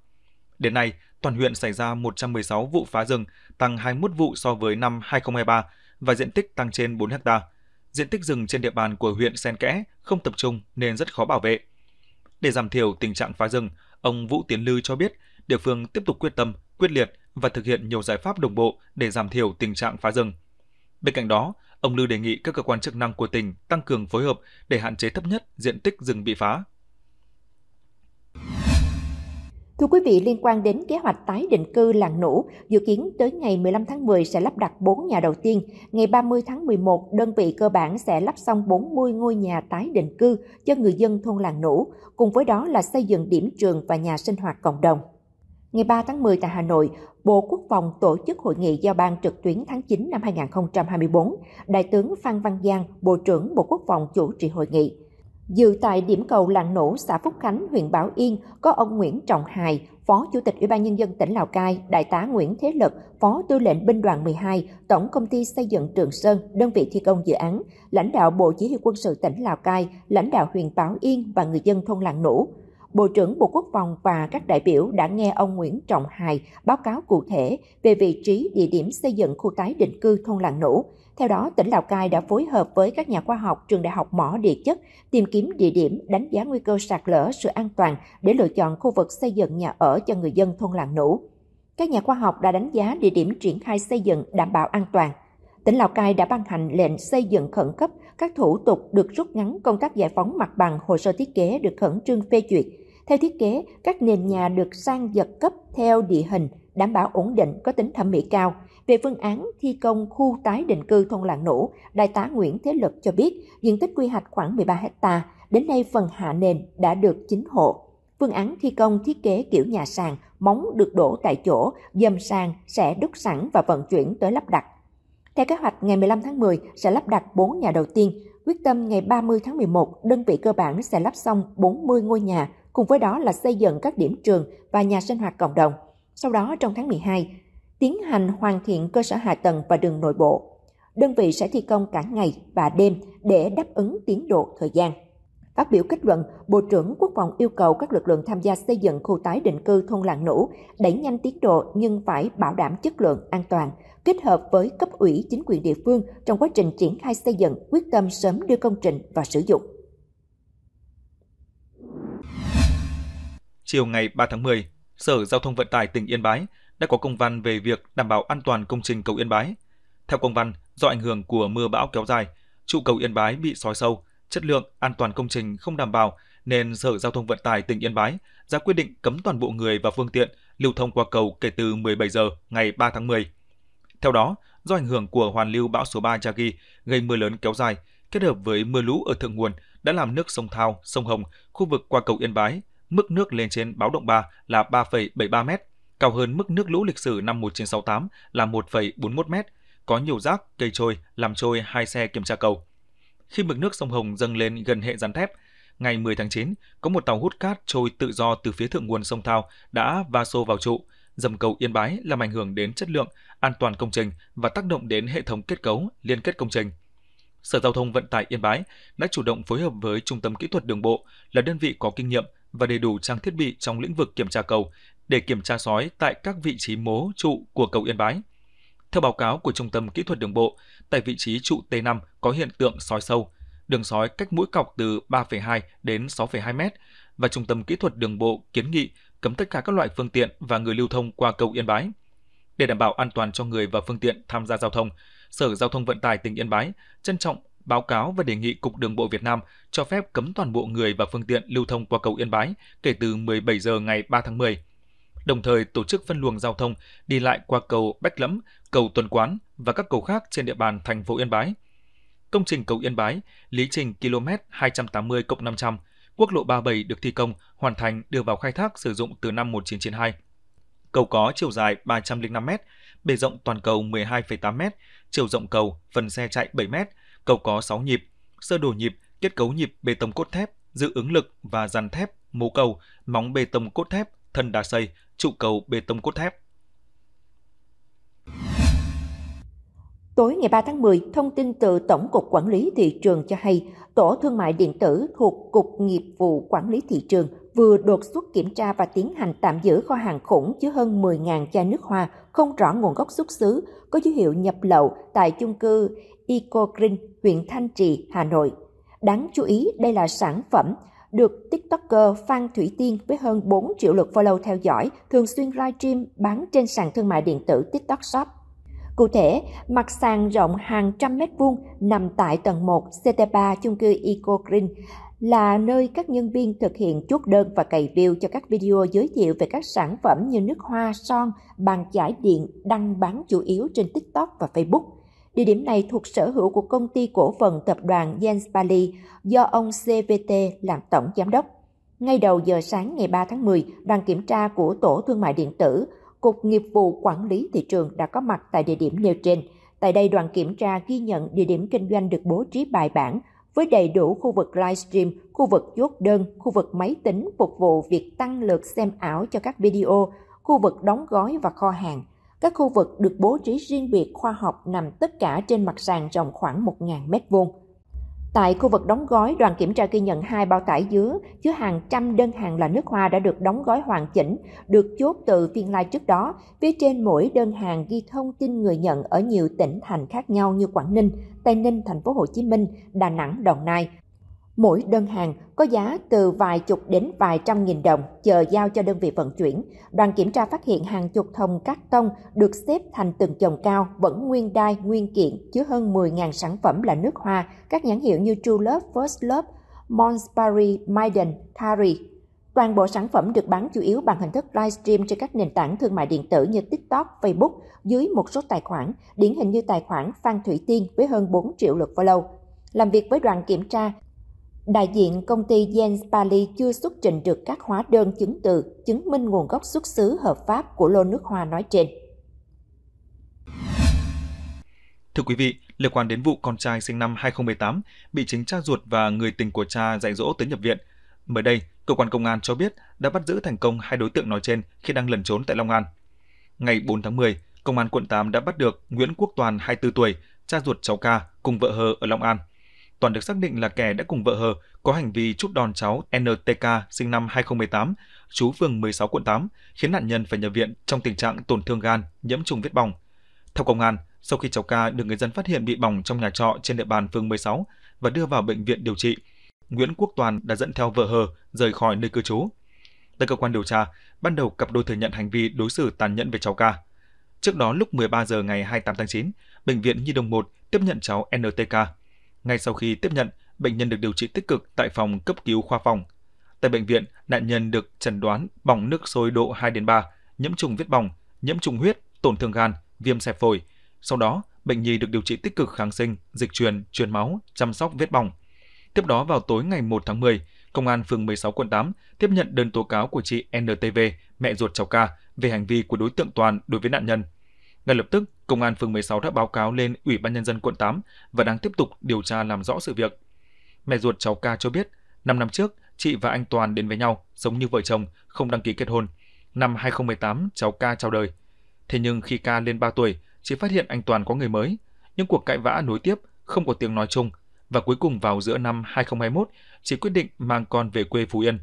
Đến nay, toàn huyện xảy ra 116 vụ phá rừng, tăng 21 vụ so với năm 2023 và diện tích tăng trên 4 ha. Diện tích rừng trên địa bàn của huyện xen kẽ, không tập trung nên rất khó bảo vệ. Để giảm thiểu tình trạng phá rừng, ông Vũ Tiến Lư cho biết địa phương tiếp tục quyết tâm, quyết liệt và thực hiện nhiều giải pháp đồng bộ để giảm thiểu tình trạng phá rừng. Bên cạnh đó, Ông lưu đề nghị các cơ quan chức năng của tỉnh tăng cường phối hợp để hạn chế thấp nhất diện tích rừng bị phá. Thưa quý vị, liên quan đến kế hoạch tái định cư làng Nũ, dự kiến tới ngày 15 tháng 10 sẽ lắp đặt 4 nhà đầu tiên. Ngày 30 tháng 11, đơn vị cơ bản sẽ lắp xong 40 ngôi nhà tái định cư cho người dân thôn làng Nũ, cùng với đó là xây dựng điểm trường và nhà sinh hoạt cộng đồng. Ngày 3 tháng 10 tại Hà Nội, Bộ Quốc phòng tổ chức hội nghị giao ban trực tuyến tháng 9 năm 2024. Đại tướng Phan Văn Giang, Bộ trưởng Bộ Quốc phòng chủ trì hội nghị. Dự tại điểm cầu Làng Nổ, xã Phúc Khánh, huyện Bảo Yên có ông Nguyễn Trọng Hài, Phó Chủ tịch Ủy ban Nhân dân tỉnh Lào Cai, Đại tá Nguyễn Thế Lực, Phó Tư lệnh Binh đoàn 12, Tổng Công ty Xây dựng Trường Sơn, đơn vị thi công dự án, lãnh đạo Bộ Chỉ huy quân sự tỉnh Lào Cai, lãnh đạo huyện Bảo Yên và người dân thôn Làng Nổ. Bộ trưởng Bộ Quốc phòng và các đại biểu đã nghe ông Nguyễn Trọng Hải báo cáo cụ thể về vị trí địa điểm xây dựng khu tái định cư thôn làng nổ. Theo đó, tỉnh Lào Cai đã phối hợp với các nhà khoa học trường Đại học Mỏ Địa chất tìm kiếm địa điểm đánh giá nguy cơ sạt lở sự an toàn để lựa chọn khu vực xây dựng nhà ở cho người dân thôn làng nổ. Các nhà khoa học đã đánh giá địa điểm triển khai xây dựng đảm bảo an toàn tỉnh Lào Cai đã ban hành lệnh xây dựng khẩn cấp, các thủ tục được rút ngắn công tác giải phóng mặt bằng hồ sơ thiết kế được khẩn trương phê duyệt, theo thiết kế, các nền nhà được sang giật cấp theo địa hình, đảm bảo ổn định, có tính thẩm mỹ cao. Về phương án thi công khu tái định cư thôn Lạng Nũ, Đại tá Nguyễn Thế Lực cho biết diện tích quy hoạch khoảng 13 hecta, đến nay phần hạ nền đã được chính hộ. Phương án thi công thiết kế kiểu nhà sàn, móng được đổ tại chỗ, dầm sàn sẽ đúc sẵn và vận chuyển tới lắp đặt. Theo kế hoạch, ngày 15 tháng 10 sẽ lắp đặt 4 nhà đầu tiên. Quyết tâm ngày 30 tháng 11, đơn vị cơ bản sẽ lắp xong 40 ngôi nhà cùng với đó là xây dựng các điểm trường và nhà sinh hoạt cộng đồng. Sau đó trong tháng 12, tiến hành hoàn thiện cơ sở hạ tầng và đường nội bộ. Đơn vị sẽ thi công cả ngày và đêm để đáp ứng tiến độ thời gian. Phát biểu kết luận, Bộ trưởng Quốc phòng yêu cầu các lực lượng tham gia xây dựng khu tái định cư thôn làng nũ đẩy nhanh tiến độ nhưng phải bảo đảm chất lượng an toàn, kết hợp với cấp ủy chính quyền địa phương trong quá trình triển khai xây dựng quyết tâm sớm đưa công trình vào sử dụng. chiều ngày 3 tháng 10, Sở Giao thông Vận tải tỉnh Yên Bái đã có công văn về việc đảm bảo an toàn công trình cầu Yên Bái. Theo công văn, do ảnh hưởng của mưa bão kéo dài, trụ cầu Yên Bái bị sói sâu, chất lượng an toàn công trình không đảm bảo nên Sở Giao thông Vận tải tỉnh Yên Bái ra quyết định cấm toàn bộ người và phương tiện lưu thông qua cầu kể từ 17 giờ ngày 3 tháng 10. Theo đó, do ảnh hưởng của hoàn lưu bão số 3 Yagi gây mưa lớn kéo dài, kết hợp với mưa lũ ở thượng nguồn đã làm nước sông Thao, sông Hồng, khu vực qua cầu Yên Bái mức nước lên trên báo động 3 là 3,73 m, cao hơn mức nước lũ lịch sử năm 1968 là 1,41 m, có nhiều rác, cây trôi làm trôi hai xe kiểm tra cầu. Khi mực nước sông Hồng dâng lên gần hệ rắn thép, ngày 10 tháng 9, có một tàu hút cát trôi tự do từ phía thượng nguồn sông Thao đã va xô vào trụ, dầm cầu Yên Bái làm ảnh hưởng đến chất lượng, an toàn công trình và tác động đến hệ thống kết cấu, liên kết công trình. Sở Giao thông Vận tải Yên Bái đã chủ động phối hợp với Trung tâm Kỹ thuật Đường bộ là đơn vị có kinh nghiệm và đầy đủ trang thiết bị trong lĩnh vực kiểm tra cầu để kiểm tra sói tại các vị trí mố trụ của cầu Yên Bái. Theo báo cáo của Trung tâm Kỹ thuật Đường bộ, tại vị trí trụ T5 có hiện tượng sói sâu, đường sói cách mũi cọc từ 3,2 đến 6,2 mét và Trung tâm Kỹ thuật Đường bộ kiến nghị cấm tất cả các loại phương tiện và người lưu thông qua cầu Yên Bái. Để đảm bảo an toàn cho người và phương tiện tham gia giao thông, Sở Giao thông Vận tải tỉnh Yên Bái trân trọng báo cáo và đề nghị Cục Đường bộ Việt Nam cho phép cấm toàn bộ người và phương tiện lưu thông qua cầu Yên Bái kể từ 17 giờ ngày 3 tháng 10. Đồng thời tổ chức phân luồng giao thông đi lại qua cầu Bách Lẫm, cầu Tuần Quán và các cầu khác trên địa bàn thành phố Yên Bái. Công trình cầu Yên Bái, lý trình km 280 500, quốc lộ 37 được thi công, hoàn thành đưa vào khai thác sử dụng từ năm 1992. Cầu có chiều dài 305 m, bề rộng toàn cầu 12,8 m, chiều rộng cầu, phần xe chạy 7 m, cầu có 6 nhịp, sơ đồ nhịp, kết cấu nhịp bê tông cốt thép, dự ứng lực và dàn thép, mố cầu, móng bê tông cốt thép, thân đá xây, trụ cầu bê tông cốt thép. Tối ngày 3 tháng 10, thông tin từ Tổng cục Quản lý Thị trường cho hay, Tổ Thương mại Điện tử thuộc Cục Nghiệp vụ Quản lý Thị trường vừa đột xuất kiểm tra và tiến hành tạm giữ kho hàng khủng chứa hơn 10.000 chai nước hoa không rõ nguồn gốc xuất xứ, có dấu hiệu nhập lậu tại chung cư Eco Green, huyện Thanh Trì, Hà Nội. Đáng chú ý, đây là sản phẩm được TikToker Phan Thủy Tiên với hơn 4 triệu lượt follow theo dõi thường xuyên livestream bán trên sàn thương mại điện tử TikTok Shop. Cụ thể, mặt sàn rộng hàng trăm mét vuông nằm tại tầng 1 CT3 chung cư Eco Green là nơi các nhân viên thực hiện chốt đơn và cày view cho các video giới thiệu về các sản phẩm như nước hoa, son, bàn chải điện đăng bán chủ yếu trên TikTok và Facebook. Địa điểm này thuộc sở hữu của công ty cổ phần tập đoàn Jens Bali do ông CVT làm tổng giám đốc. Ngay đầu giờ sáng ngày 3 tháng 10, đoàn kiểm tra của Tổ Thương mại Điện tử, Cục Nghiệp vụ Quản lý Thị trường đã có mặt tại địa điểm nêu trên. Tại đây, đoàn kiểm tra ghi nhận địa điểm kinh doanh được bố trí bài bản, với đầy đủ khu vực livestream, khu vực chốt đơn, khu vực máy tính phục vụ việc tăng lượt xem ảo cho các video, khu vực đóng gói và kho hàng – các khu vực được bố trí riêng biệt khoa học nằm tất cả trên mặt sàn rộng khoảng 1.000 m2. Tại khu vực đóng gói, đoàn kiểm tra ghi nhận hai bao tải dứa chứa hàng trăm đơn hàng là nước hoa đã được đóng gói hoàn chỉnh, được chốt từ phiên lai trước đó. Phía trên mỗi đơn hàng ghi thông tin người nhận ở nhiều tỉnh thành khác nhau như Quảng Ninh, Tây Ninh, Thành phố Hồ Chí Minh, Đà Nẵng, Đồng Nai, Mỗi đơn hàng có giá từ vài chục đến vài trăm nghìn đồng chờ giao cho đơn vị vận chuyển. Đoàn kiểm tra phát hiện hàng chục thùng cát tông được xếp thành từng chồng cao, vẫn nguyên đai, nguyên kiện, chứa hơn 10.000 sản phẩm là nước hoa, các nhãn hiệu như True Love, First Love, Mons Maiden, Tari. Toàn bộ sản phẩm được bán chủ yếu bằng hình thức livestream trên các nền tảng thương mại điện tử như TikTok, Facebook dưới một số tài khoản, điển hình như tài khoản Phan Thủy Tiên với hơn 4 triệu lượt follow. Làm việc với đoàn kiểm tra, Đại diện công ty Jens Pali chưa xuất trình được các hóa đơn chứng từ chứng minh nguồn gốc xuất xứ hợp pháp của lô nước hoa nói trên. Thưa quý vị, liên quan đến vụ con trai sinh năm 2018 bị chính cha ruột và người tình của cha dạy dỗ tới nhập viện, mới đây, cơ quan công an cho biết đã bắt giữ thành công hai đối tượng nói trên khi đang lẩn trốn tại Long An. Ngày 4 tháng 10, công an quận 8 đã bắt được Nguyễn Quốc Toàn 24 tuổi, cha ruột cháu ca cùng vợ hờ ở Long An – Toàn được xác định là kẻ đã cùng vợ hờ có hành vi chúc đòn cháu NTK sinh năm 2018, chú phường 16 quận 8, khiến nạn nhân phải nhập viện trong tình trạng tổn thương gan, nhiễm trùng vết bỏng. Theo công an, sau khi cháu ca được người dân phát hiện bị bỏng trong nhà trọ trên địa bàn phường 16 và đưa vào bệnh viện điều trị, Nguyễn Quốc Toàn đã dẫn theo vợ hờ rời khỏi nơi cư trú. Tại cơ quan điều tra, ban đầu cặp đôi thừa nhận hành vi đối xử tàn nhẫn với cháu ca. Trước đó lúc 13 giờ ngày 28 tháng 9, bệnh viện Nhi đồng 1 tiếp nhận cháu NTK ngay sau khi tiếp nhận, bệnh nhân được điều trị tích cực tại phòng cấp cứu khoa phòng. Tại bệnh viện, nạn nhân được chẩn đoán bỏng nước sôi độ 2 đến 3, nhiễm trùng vết bỏng, nhiễm trùng huyết, tổn thương gan, viêm xẹp phổi. Sau đó, bệnh nhi được điều trị tích cực kháng sinh, dịch truyền, truyền máu, chăm sóc vết bỏng. Tiếp đó vào tối ngày 1 tháng 10, Công an phường 16 quận 8 tiếp nhận đơn tố cáo của chị NTV, mẹ ruột cháu ca, về hành vi của đối tượng Toàn đối với nạn nhân. Ngay lập tức, Công an phường 16 đã báo cáo lên Ủy ban Nhân dân quận 8 và đang tiếp tục điều tra làm rõ sự việc. Mẹ ruột cháu ca cho biết, 5 năm trước, chị và anh Toàn đến với nhau, sống như vợ chồng, không đăng ký kết hôn. Năm 2018, cháu ca chào đời. Thế nhưng khi ca lên 3 tuổi, chị phát hiện anh Toàn có người mới. Những cuộc cãi vã nối tiếp, không có tiếng nói chung. Và cuối cùng vào giữa năm 2021, chị quyết định mang con về quê Phú Yên.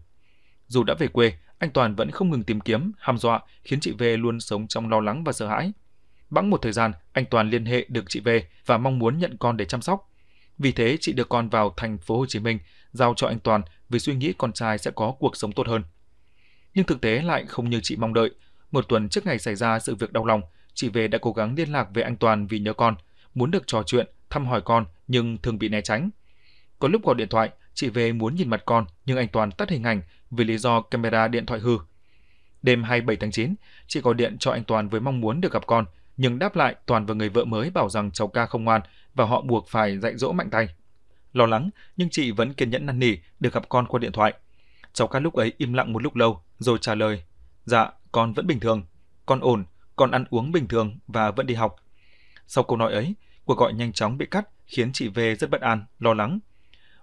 Dù đã về quê, anh Toàn vẫn không ngừng tìm kiếm, hàm dọa, khiến chị về luôn sống trong lo lắng và sợ hãi. Bẵng một thời gian, anh Toàn liên hệ được chị về và mong muốn nhận con để chăm sóc. Vì thế, chị đưa con vào thành phố Hồ Chí Minh, giao cho anh Toàn vì suy nghĩ con trai sẽ có cuộc sống tốt hơn. Nhưng thực tế lại không như chị mong đợi. Một tuần trước ngày xảy ra sự việc đau lòng, chị về đã cố gắng liên lạc với anh Toàn vì nhớ con, muốn được trò chuyện, thăm hỏi con nhưng thường bị né tránh. Có lúc gọi điện thoại, chị về muốn nhìn mặt con nhưng anh Toàn tắt hình ảnh vì lý do camera điện thoại hư. Đêm 27 tháng 9, chị gọi điện cho anh Toàn với mong muốn được gặp con nhưng đáp lại Toàn và người vợ mới bảo rằng cháu ca không ngoan và họ buộc phải dạy dỗ mạnh tay. Lo lắng, nhưng chị vẫn kiên nhẫn năn nỉ được gặp con qua điện thoại. Cháu ca lúc ấy im lặng một lúc lâu rồi trả lời, dạ, con vẫn bình thường, con ổn, con ăn uống bình thường và vẫn đi học. Sau câu nói ấy, cuộc gọi nhanh chóng bị cắt khiến chị về rất bất an, lo lắng.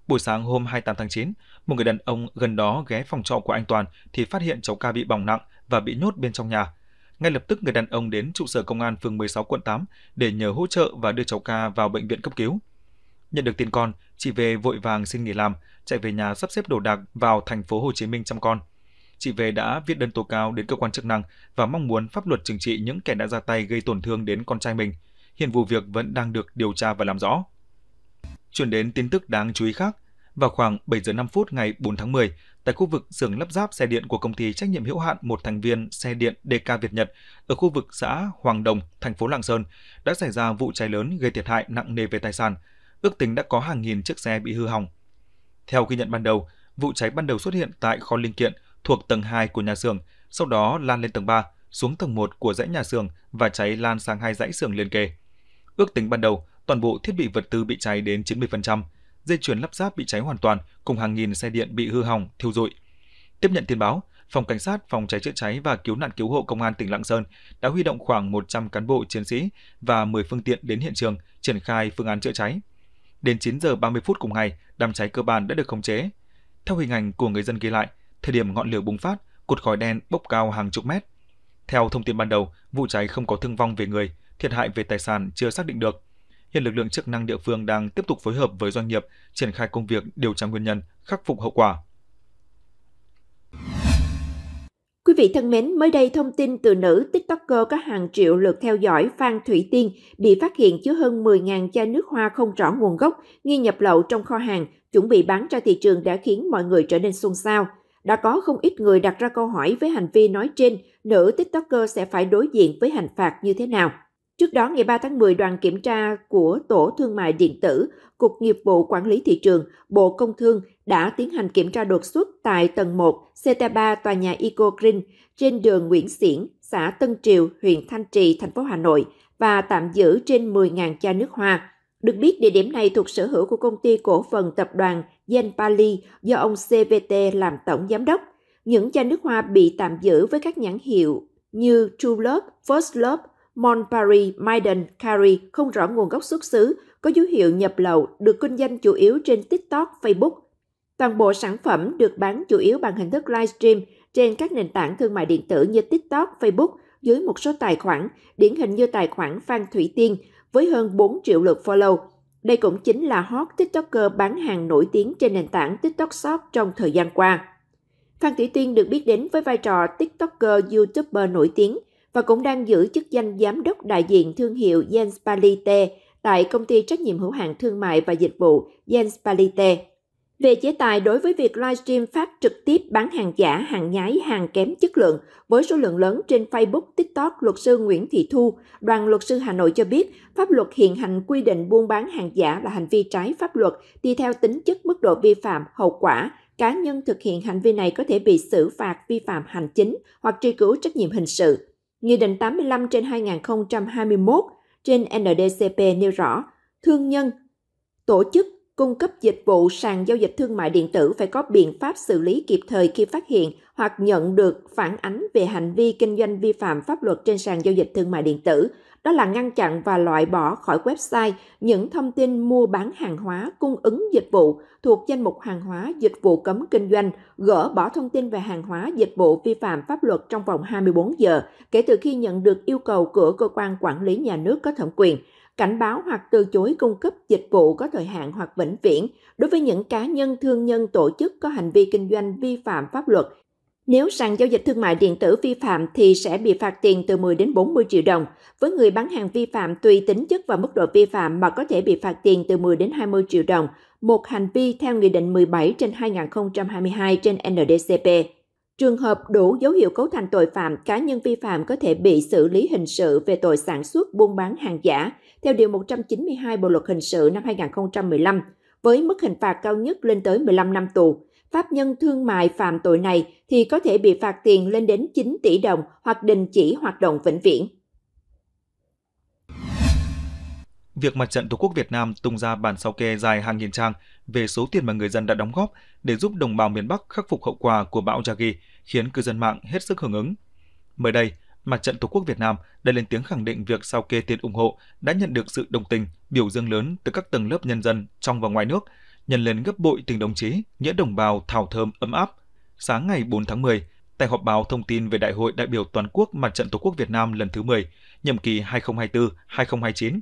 Buổi sáng hôm 28 tháng 9, một người đàn ông gần đó ghé phòng trọ của anh Toàn thì phát hiện cháu ca bị bỏng nặng và bị nhốt bên trong nhà. Ngay lập tức người đàn ông đến trụ sở công an phường 16 quận 8 để nhờ hỗ trợ và đưa cháu ca vào bệnh viện cấp cứu. Nhận được tin con, chị về vội vàng xin nghỉ làm, chạy về nhà sắp xếp đồ đạc vào thành phố Hồ Chí Minh chăm con. Chị về đã viết đơn tố cáo đến cơ quan chức năng và mong muốn pháp luật trừng trị những kẻ đã ra tay gây tổn thương đến con trai mình. Hiện vụ việc vẫn đang được điều tra và làm rõ. Chuyển đến tin tức đáng chú ý khác, vào khoảng 7 giờ 5 phút ngày 4 tháng 10, tại khu vực xưởng lắp ráp xe điện của công ty trách nhiệm hữu hạn một thành viên xe điện DK Việt Nhật ở khu vực xã Hoàng Đồng, thành phố Lạng Sơn đã xảy ra vụ cháy lớn gây thiệt hại nặng nề về tài sản. Ước tính đã có hàng nghìn chiếc xe bị hư hỏng. Theo ghi nhận ban đầu, vụ cháy ban đầu xuất hiện tại kho linh kiện thuộc tầng 2 của nhà xưởng, sau đó lan lên tầng 3, xuống tầng 1 của dãy nhà xưởng và cháy lan sang hai dãy xưởng liên kề. Ước tính ban đầu, toàn bộ thiết bị vật tư bị cháy đến 90%, dây chuyền lắp ráp bị cháy hoàn toàn cùng hàng nghìn xe điện bị hư hỏng, thiêu rụi. Tiếp nhận tin báo, Phòng Cảnh sát Phòng cháy chữa cháy và Cứu nạn cứu hộ Công an tỉnh Lạng Sơn đã huy động khoảng 100 cán bộ chiến sĩ và 10 phương tiện đến hiện trường triển khai phương án chữa cháy. Đến 9 giờ 30 phút cùng ngày, đám cháy cơ bản đã được khống chế. Theo hình ảnh của người dân ghi lại, thời điểm ngọn lửa bùng phát, cột khói đen bốc cao hàng chục mét. Theo thông tin ban đầu, vụ cháy không có thương vong về người, thiệt hại về tài sản chưa xác định được hiện lực lượng chức năng địa phương đang tiếp tục phối hợp với doanh nghiệp triển khai công việc điều tra nguyên nhân, khắc phục hậu quả. Quý vị thân mến, mới đây thông tin từ nữ TikToker có hàng triệu lượt theo dõi Phan Thủy Tiên bị phát hiện chứa hơn 10.000 chai nước hoa không rõ nguồn gốc, nghi nhập lậu trong kho hàng, chuẩn bị bán ra thị trường đã khiến mọi người trở nên xôn xao. Đã có không ít người đặt ra câu hỏi với hành vi nói trên, nữ TikToker sẽ phải đối diện với hành phạt như thế nào? Trước đó, ngày 3 tháng 10, đoàn kiểm tra của Tổ Thương mại Điện tử, Cục Nghiệp vụ Quản lý Thị trường, Bộ Công Thương đã tiến hành kiểm tra đột xuất tại tầng 1, CT3 tòa nhà Eco Green trên đường Nguyễn Xiển, xã Tân Triều, huyện Thanh Trì, thành phố Hà Nội và tạm giữ trên 10.000 chai nước hoa. Được biết, địa điểm này thuộc sở hữu của công ty cổ phần tập đoàn Zenpali do ông CVT làm tổng giám đốc. Những chai nước hoa bị tạm giữ với các nhãn hiệu như True Love, First Love, Monpari Maiden Curry không rõ nguồn gốc xuất xứ, có dấu hiệu nhập lậu, được kinh doanh chủ yếu trên TikTok, Facebook. Toàn bộ sản phẩm được bán chủ yếu bằng hình thức livestream trên các nền tảng thương mại điện tử như TikTok, Facebook dưới một số tài khoản, điển hình như tài khoản Phan Thủy Tiên với hơn 4 triệu lượt follow. Đây cũng chính là hot TikToker bán hàng nổi tiếng trên nền tảng TikTok Shop trong thời gian qua. Phan Thủy Tiên được biết đến với vai trò TikToker YouTuber nổi tiếng, và cũng đang giữ chức danh giám đốc đại diện thương hiệu Jens Palite tại công ty trách nhiệm hữu hạn thương mại và dịch vụ Jens Palite. Về chế tài đối với việc livestream phát trực tiếp bán hàng giả, hàng nhái, hàng kém chất lượng với số lượng lớn trên Facebook, TikTok, luật sư Nguyễn Thị Thu, đoàn luật sư Hà Nội cho biết pháp luật hiện hành quy định buôn bán hàng giả là hành vi trái pháp luật tùy theo tính chất mức độ vi phạm, hậu quả, cá nhân thực hiện hành vi này có thể bị xử phạt vi phạm hành chính hoặc truy cứu trách nhiệm hình sự. Nghị định 85 trên 2021 trên NDCP nêu rõ, thương nhân, tổ chức cung cấp dịch vụ sàn giao dịch thương mại điện tử phải có biện pháp xử lý kịp thời khi phát hiện hoặc nhận được phản ánh về hành vi kinh doanh vi phạm pháp luật trên sàn giao dịch thương mại điện tử đó là ngăn chặn và loại bỏ khỏi website những thông tin mua bán hàng hóa, cung ứng dịch vụ thuộc danh mục hàng hóa, dịch vụ cấm kinh doanh, gỡ bỏ thông tin về hàng hóa, dịch vụ vi phạm pháp luật trong vòng 24 giờ kể từ khi nhận được yêu cầu của cơ quan quản lý nhà nước có thẩm quyền cảnh báo hoặc từ chối cung cấp dịch vụ có thời hạn hoặc vĩnh viễn đối với những cá nhân, thương nhân, tổ chức có hành vi kinh doanh vi phạm pháp luật nếu sàn giao dịch thương mại điện tử vi phạm thì sẽ bị phạt tiền từ 10 đến 40 triệu đồng. Với người bán hàng vi phạm tùy tính chất và mức độ vi phạm mà có thể bị phạt tiền từ 10 đến 20 triệu đồng, một hành vi theo Nghị định 17 trên 2022 trên NDCP. Trường hợp đủ dấu hiệu cấu thành tội phạm, cá nhân vi phạm có thể bị xử lý hình sự về tội sản xuất buôn bán hàng giả, theo Điều 192 Bộ Luật Hình sự năm 2015, với mức hình phạt cao nhất lên tới 15 năm tù pháp nhân thương mại phạm tội này thì có thể bị phạt tiền lên đến 9 tỷ đồng hoặc đình chỉ hoạt động vĩnh viễn. Việc Mặt trận Tổ quốc Việt Nam tung ra bản sao kê dài hàng nghìn trang về số tiền mà người dân đã đóng góp để giúp đồng bào miền Bắc khắc phục hậu quả của bão Yagi khiến cư dân mạng hết sức hưởng ứng. Mới đây, Mặt trận Tổ quốc Việt Nam đã lên tiếng khẳng định việc sao kê tiền ủng hộ đã nhận được sự đồng tình, biểu dương lớn từ các tầng lớp nhân dân trong và ngoài nước – nhân lên gấp bội tình đồng chí, nghĩa đồng bào thảo thơm ấm áp. Sáng ngày 4 tháng 10, tại họp báo thông tin về Đại hội đại biểu toàn quốc Mặt trận Tổ quốc Việt Nam lần thứ 10, nhiệm kỳ 2024-2029,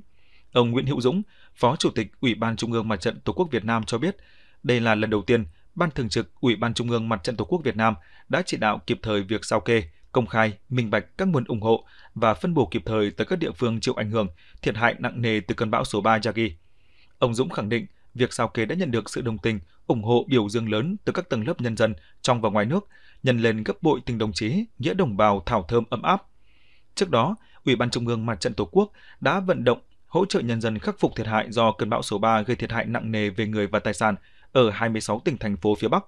ông Nguyễn Hữu Dũng, Phó Chủ tịch Ủy ban Trung ương Mặt trận Tổ quốc Việt Nam cho biết, đây là lần đầu tiên Ban Thường trực Ủy ban Trung ương Mặt trận Tổ quốc Việt Nam đã chỉ đạo kịp thời việc sao kê, công khai, minh bạch các nguồn ủng hộ và phân bổ kịp thời tới các địa phương chịu ảnh hưởng, thiệt hại nặng nề từ cơn bão số 3 Yagi. Ông Dũng khẳng định việc sao kê đã nhận được sự đồng tình, ủng hộ biểu dương lớn từ các tầng lớp nhân dân trong và ngoài nước, nhân lên gấp bội tình đồng chí, nghĩa đồng bào thảo thơm ấm áp. Trước đó, Ủy ban Trung ương Mặt trận Tổ quốc đã vận động hỗ trợ nhân dân khắc phục thiệt hại do cơn bão số 3 gây thiệt hại nặng nề về người và tài sản ở 26 tỉnh thành phố phía Bắc.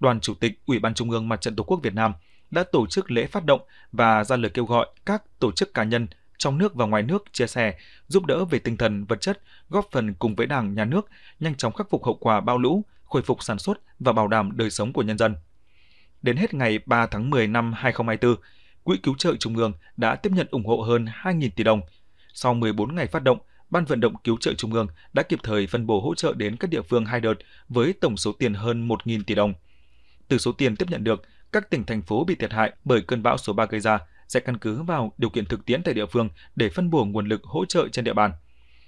Đoàn Chủ tịch Ủy ban Trung ương Mặt trận Tổ quốc Việt Nam đã tổ chức lễ phát động và ra lời kêu gọi các tổ chức cá nhân trong nước và ngoài nước chia sẻ, giúp đỡ về tinh thần, vật chất, góp phần cùng với Đảng, Nhà nước nhanh chóng khắc phục hậu quả bão lũ, khôi phục sản xuất và bảo đảm đời sống của nhân dân. Đến hết ngày 3 tháng 10 năm 2024, Quỹ cứu trợ Trung ương đã tiếp nhận ủng hộ hơn 2.000 tỷ đồng. Sau 14 ngày phát động, Ban vận động cứu trợ Trung ương đã kịp thời phân bổ hỗ trợ đến các địa phương hai đợt với tổng số tiền hơn 1.000 tỷ đồng. Từ số tiền tiếp nhận được, các tỉnh thành phố bị thiệt hại bởi cơn bão số 3 gây ra sẽ căn cứ vào điều kiện thực tiễn tại địa phương để phân bổ nguồn lực hỗ trợ trên địa bàn.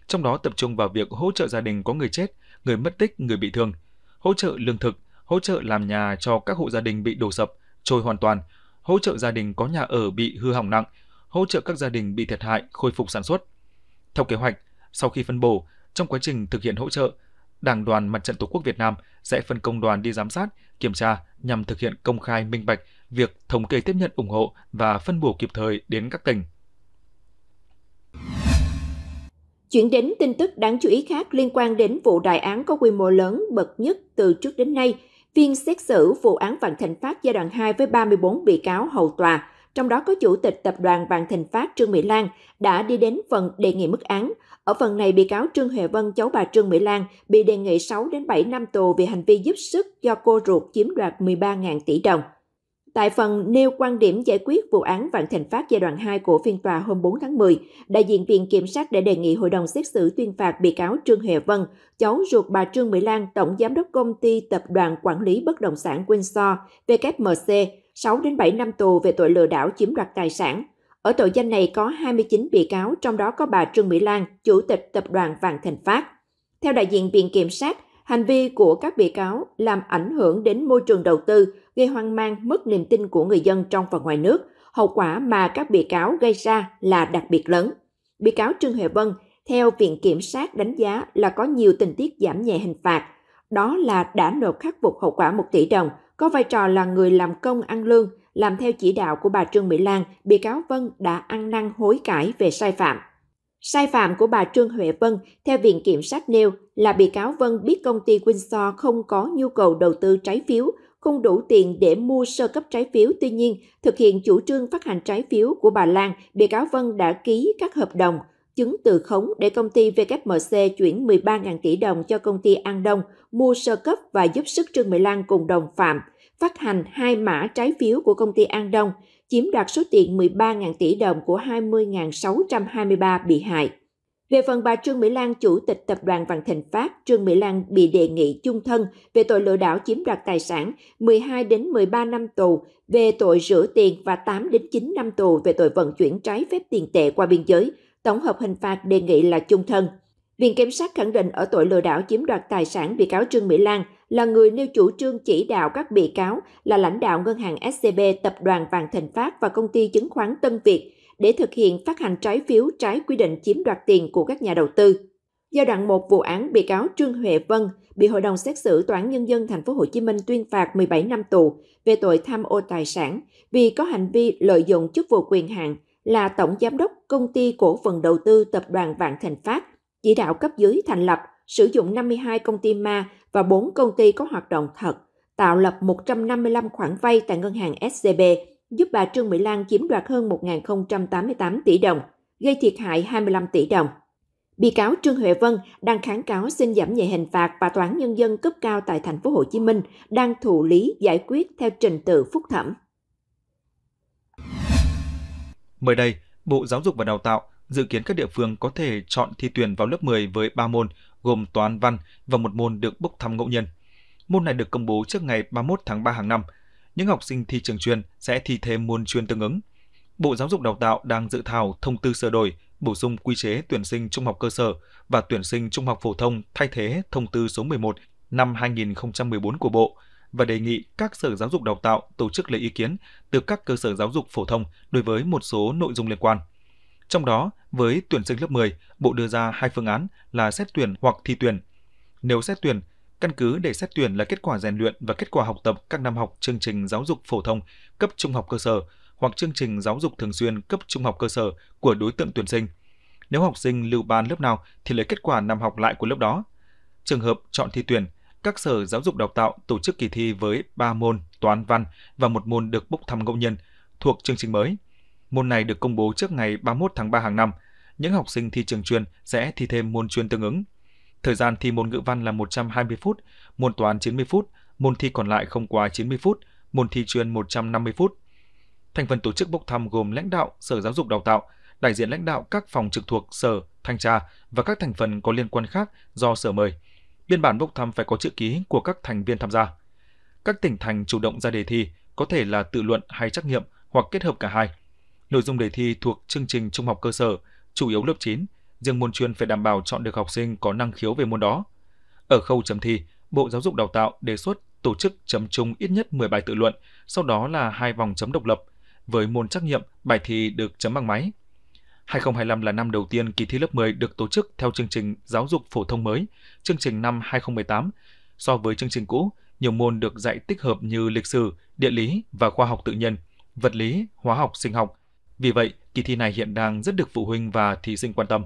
Trong đó tập trung vào việc hỗ trợ gia đình có người chết, người mất tích, người bị thương, hỗ trợ lương thực, hỗ trợ làm nhà cho các hộ gia đình bị đổ sập, trôi hoàn toàn, hỗ trợ gia đình có nhà ở bị hư hỏng nặng, hỗ trợ các gia đình bị thiệt hại khôi phục sản xuất. Theo kế hoạch, sau khi phân bổ, trong quá trình thực hiện hỗ trợ, Đảng đoàn Mặt trận Tổ quốc Việt Nam sẽ phân công đoàn đi giám sát, kiểm tra nhằm thực hiện công khai minh bạch việc thống kê tiếp nhận ủng hộ và phân bổ kịp thời đến các tỉnh. Chuyển đến tin tức đáng chú ý khác liên quan đến vụ đại án có quy mô lớn bậc nhất từ trước đến nay, phiên xét xử vụ án Vạn Thịnh Phát giai đoạn 2 với 34 bị cáo hầu tòa, trong đó có chủ tịch tập đoàn Vạn Thịnh Phát Trương Mỹ Lan đã đi đến phần đề nghị mức án. Ở phần này, bị cáo Trương Huệ Vân cháu bà Trương Mỹ Lan bị đề nghị 6 đến 7 năm tù vì hành vi giúp sức do cô ruột chiếm đoạt 13.000 tỷ đồng. Tại phần nêu quan điểm giải quyết vụ án Vạn Thịnh Phát giai đoạn 2 của phiên tòa hôm 4 tháng 10, đại diện Viện Kiểm sát đã đề nghị hội đồng xét xử tuyên phạt bị cáo Trương Huệ Vân, cháu ruột bà Trương Mỹ Lan, tổng giám đốc công ty tập đoàn quản lý bất động sản Windsor, WMC, 6 đến 7 năm tù về tội lừa đảo chiếm đoạt tài sản. Ở tội danh này có 29 bị cáo, trong đó có bà Trương Mỹ Lan, chủ tịch tập đoàn Vạn Thịnh Phát. Theo đại diện Viện Kiểm sát, Hành vi của các bị cáo làm ảnh hưởng đến môi trường đầu tư, gây hoang mang, mất niềm tin của người dân trong và ngoài nước. Hậu quả mà các bị cáo gây ra là đặc biệt lớn. Bị cáo Trương Huệ Vân, theo Viện Kiểm sát đánh giá là có nhiều tình tiết giảm nhẹ hình phạt. Đó là đã nộp khắc phục hậu quả 1 tỷ đồng, có vai trò là người làm công ăn lương, làm theo chỉ đạo của bà Trương Mỹ Lan, bị cáo Vân đã ăn năn hối cải về sai phạm. Sai phạm của bà Trương Huệ Vân theo Viện Kiểm sát nêu là bị cáo Vân biết công ty Windsor không có nhu cầu đầu tư trái phiếu, không đủ tiền để mua sơ cấp trái phiếu. Tuy nhiên, thực hiện chủ trương phát hành trái phiếu của bà Lan, bị cáo Vân đã ký các hợp đồng, chứng từ khống để công ty VKMC chuyển 13.000 tỷ đồng cho công ty An Đông mua sơ cấp và giúp sức Trương Mỹ Lan cùng đồng phạm phát hành hai mã trái phiếu của công ty An Đông, chiếm đoạt số tiền 13.000 tỷ đồng của 20.623 bị hại. Về phần bà Trương Mỹ Lan, chủ tịch tập đoàn Vạn Thịnh Phát, Trương Mỹ Lan bị đề nghị chung thân về tội lừa đảo chiếm đoạt tài sản 12 đến 13 năm tù về tội rửa tiền và 8 đến 9 năm tù về tội vận chuyển trái phép tiền tệ qua biên giới. Tổng hợp hình phạt đề nghị là chung thân. Viện Kiểm sát khẳng định ở tội lừa đảo chiếm đoạt tài sản bị cáo Trương Mỹ Lan là người nêu chủ trương chỉ đạo các bị cáo là lãnh đạo ngân hàng SCB, tập đoàn Vạn Thịnh Phát và công ty chứng khoán Tân Việt – để thực hiện phát hành trái phiếu trái quy định chiếm đoạt tiền của các nhà đầu tư. Giai đoạn 1 vụ án bị cáo Trương Huệ Vân bị Hội đồng xét xử Tòa án nhân dân thành phố Hồ Chí Minh tuyên phạt 17 năm tù về tội tham ô tài sản vì có hành vi lợi dụng chức vụ quyền hạn là tổng giám đốc công ty cổ phần đầu tư tập đoàn Vạn Thành Phát, chỉ đạo cấp dưới thành lập, sử dụng 52 công ty ma và 4 công ty có hoạt động thật, tạo lập 155 khoản vay tại ngân hàng SCB giúp bà Trương Mỹ Lan chiếm đoạt hơn 1.088 tỷ đồng, gây thiệt hại 25 tỷ đồng. Bị cáo Trương Huệ Vân đang kháng cáo xin giảm nhẹ hình phạt và toán nhân dân cấp cao tại thành phố Hồ Chí Minh đang thụ lý giải quyết theo trình tự phúc thẩm. Mới đây, Bộ Giáo dục và Đào tạo dự kiến các địa phương có thể chọn thi tuyển vào lớp 10 với 3 môn gồm toán văn và một môn được bốc thăm ngẫu nhiên. Môn này được công bố trước ngày 31 tháng 3 hàng năm – những học sinh thi trường chuyên sẽ thi thêm môn chuyên tương ứng. Bộ Giáo dục Đào tạo đang dự thảo thông tư sửa đổi, bổ sung quy chế tuyển sinh trung học cơ sở và tuyển sinh trung học phổ thông thay thế thông tư số 11 năm 2014 của Bộ và đề nghị các sở giáo dục đào tạo tổ chức lấy ý kiến từ các cơ sở giáo dục phổ thông đối với một số nội dung liên quan. Trong đó, với tuyển sinh lớp 10, Bộ đưa ra hai phương án là xét tuyển hoặc thi tuyển. Nếu xét tuyển Căn cứ để xét tuyển là kết quả rèn luyện và kết quả học tập các năm học chương trình giáo dục phổ thông cấp trung học cơ sở hoặc chương trình giáo dục thường xuyên cấp trung học cơ sở của đối tượng tuyển sinh. Nếu học sinh lưu ban lớp nào thì lấy kết quả năm học lại của lớp đó. Trường hợp chọn thi tuyển, các sở giáo dục đào tạo tổ chức kỳ thi với 3 môn toán văn và một môn được bốc thăm ngẫu nhiên thuộc chương trình mới. Môn này được công bố trước ngày 31 tháng 3 hàng năm. Những học sinh thi trường chuyên sẽ thi thêm môn chuyên tương ứng. Thời gian thi môn ngữ văn là 120 phút, môn toán 90 phút, môn thi còn lại không quá 90 phút, môn thi chuyên 150 phút. Thành phần tổ chức bốc thăm gồm lãnh đạo Sở Giáo dục Đào tạo, đại diện lãnh đạo các phòng trực thuộc Sở, Thanh tra và các thành phần có liên quan khác do Sở mời. Biên bản bốc thăm phải có chữ ký của các thành viên tham gia. Các tỉnh thành chủ động ra đề thi có thể là tự luận hay trắc nghiệm hoặc kết hợp cả hai. Nội dung đề thi thuộc chương trình trung học cơ sở, chủ yếu lớp 9, riêng môn chuyên phải đảm bảo chọn được học sinh có năng khiếu về môn đó. Ở khâu chấm thi, Bộ Giáo dục Đào tạo đề xuất tổ chức chấm chung ít nhất 10 bài tự luận, sau đó là hai vòng chấm độc lập. Với môn trắc nghiệm, bài thi được chấm bằng máy. 2025 là năm đầu tiên kỳ thi lớp 10 được tổ chức theo chương trình giáo dục phổ thông mới, chương trình năm 2018. So với chương trình cũ, nhiều môn được dạy tích hợp như lịch sử, địa lý và khoa học tự nhiên, vật lý, hóa học, sinh học. Vì vậy, kỳ thi này hiện đang rất được phụ huynh và thí sinh quan tâm.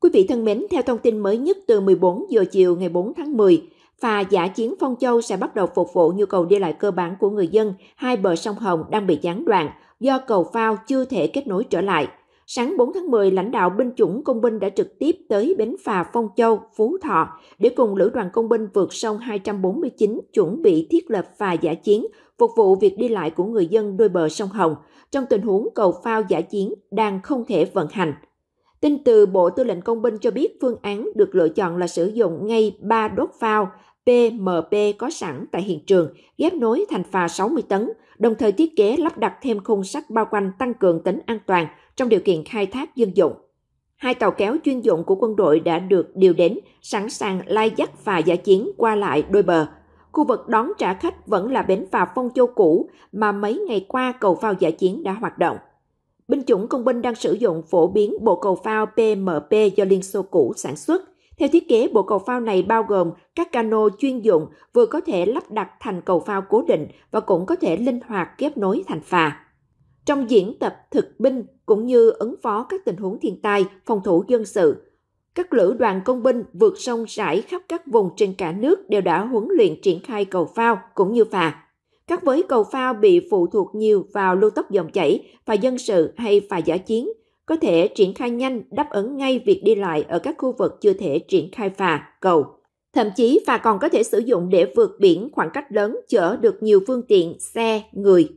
Quý vị thân mến, theo thông tin mới nhất từ 14 giờ chiều ngày 4 tháng 10, phà giả chiến Phong Châu sẽ bắt đầu phục vụ nhu cầu đi lại cơ bản của người dân hai bờ sông Hồng đang bị gián đoạn do cầu phao chưa thể kết nối trở lại. Sáng 4 tháng 10, lãnh đạo binh chủng công binh đã trực tiếp tới bến phà Phong Châu, Phú Thọ để cùng lữ đoàn công binh vượt sông 249 chuẩn bị thiết lập phà giả chiến phục vụ việc đi lại của người dân đôi bờ sông Hồng – trong tình huống cầu phao giả chiến đang không thể vận hành. Tin từ Bộ Tư lệnh Công binh cho biết phương án được lựa chọn là sử dụng ngay 3 đốt phao PMP có sẵn tại hiện trường, ghép nối thành phà 60 tấn, đồng thời thiết kế lắp đặt thêm khung sắt bao quanh tăng cường tính an toàn trong điều kiện khai thác dân dụng. Hai tàu kéo chuyên dụng của quân đội đã được điều đến, sẵn sàng lai dắt phà giả chiến qua lại đôi bờ – khu vực đón trả khách vẫn là bến phà Phong Châu cũ mà mấy ngày qua cầu phao giải chiến đã hoạt động. Binh chủng công binh đang sử dụng phổ biến bộ cầu phao PMP do Liên Xô cũ sản xuất. Theo thiết kế, bộ cầu phao này bao gồm các cano chuyên dụng vừa có thể lắp đặt thành cầu phao cố định và cũng có thể linh hoạt kết nối thành phà. Trong diễn tập thực binh cũng như ứng phó các tình huống thiên tai, phòng thủ dân sự, các lữ đoàn công binh vượt sông rải khắp các vùng trên cả nước đều đã huấn luyện triển khai cầu phao cũng như phà. Các với cầu phao bị phụ thuộc nhiều vào lưu tốc dòng chảy, phà dân sự hay phà giả chiến, có thể triển khai nhanh đáp ứng ngay việc đi lại ở các khu vực chưa thể triển khai phà, cầu. Thậm chí phà còn có thể sử dụng để vượt biển khoảng cách lớn chở được nhiều phương tiện, xe, người,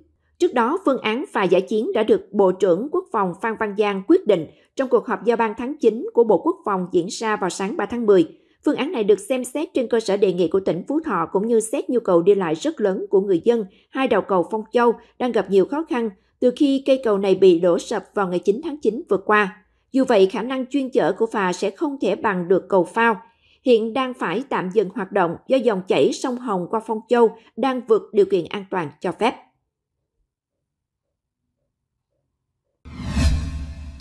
Trước đó, phương án phà giải chiến đã được Bộ trưởng Quốc phòng Phan Văn Giang quyết định trong cuộc họp giao ban tháng 9 của Bộ Quốc phòng diễn ra vào sáng 3 tháng 10. Phương án này được xem xét trên cơ sở đề nghị của tỉnh Phú Thọ cũng như xét nhu cầu đi lại rất lớn của người dân hai đầu cầu Phong Châu đang gặp nhiều khó khăn từ khi cây cầu này bị đổ sập vào ngày 9 tháng 9 vừa qua. Dù vậy, khả năng chuyên chở của phà sẽ không thể bằng được cầu phao. Hiện đang phải tạm dừng hoạt động do dòng chảy sông Hồng qua Phong Châu đang vượt điều kiện an toàn cho phép.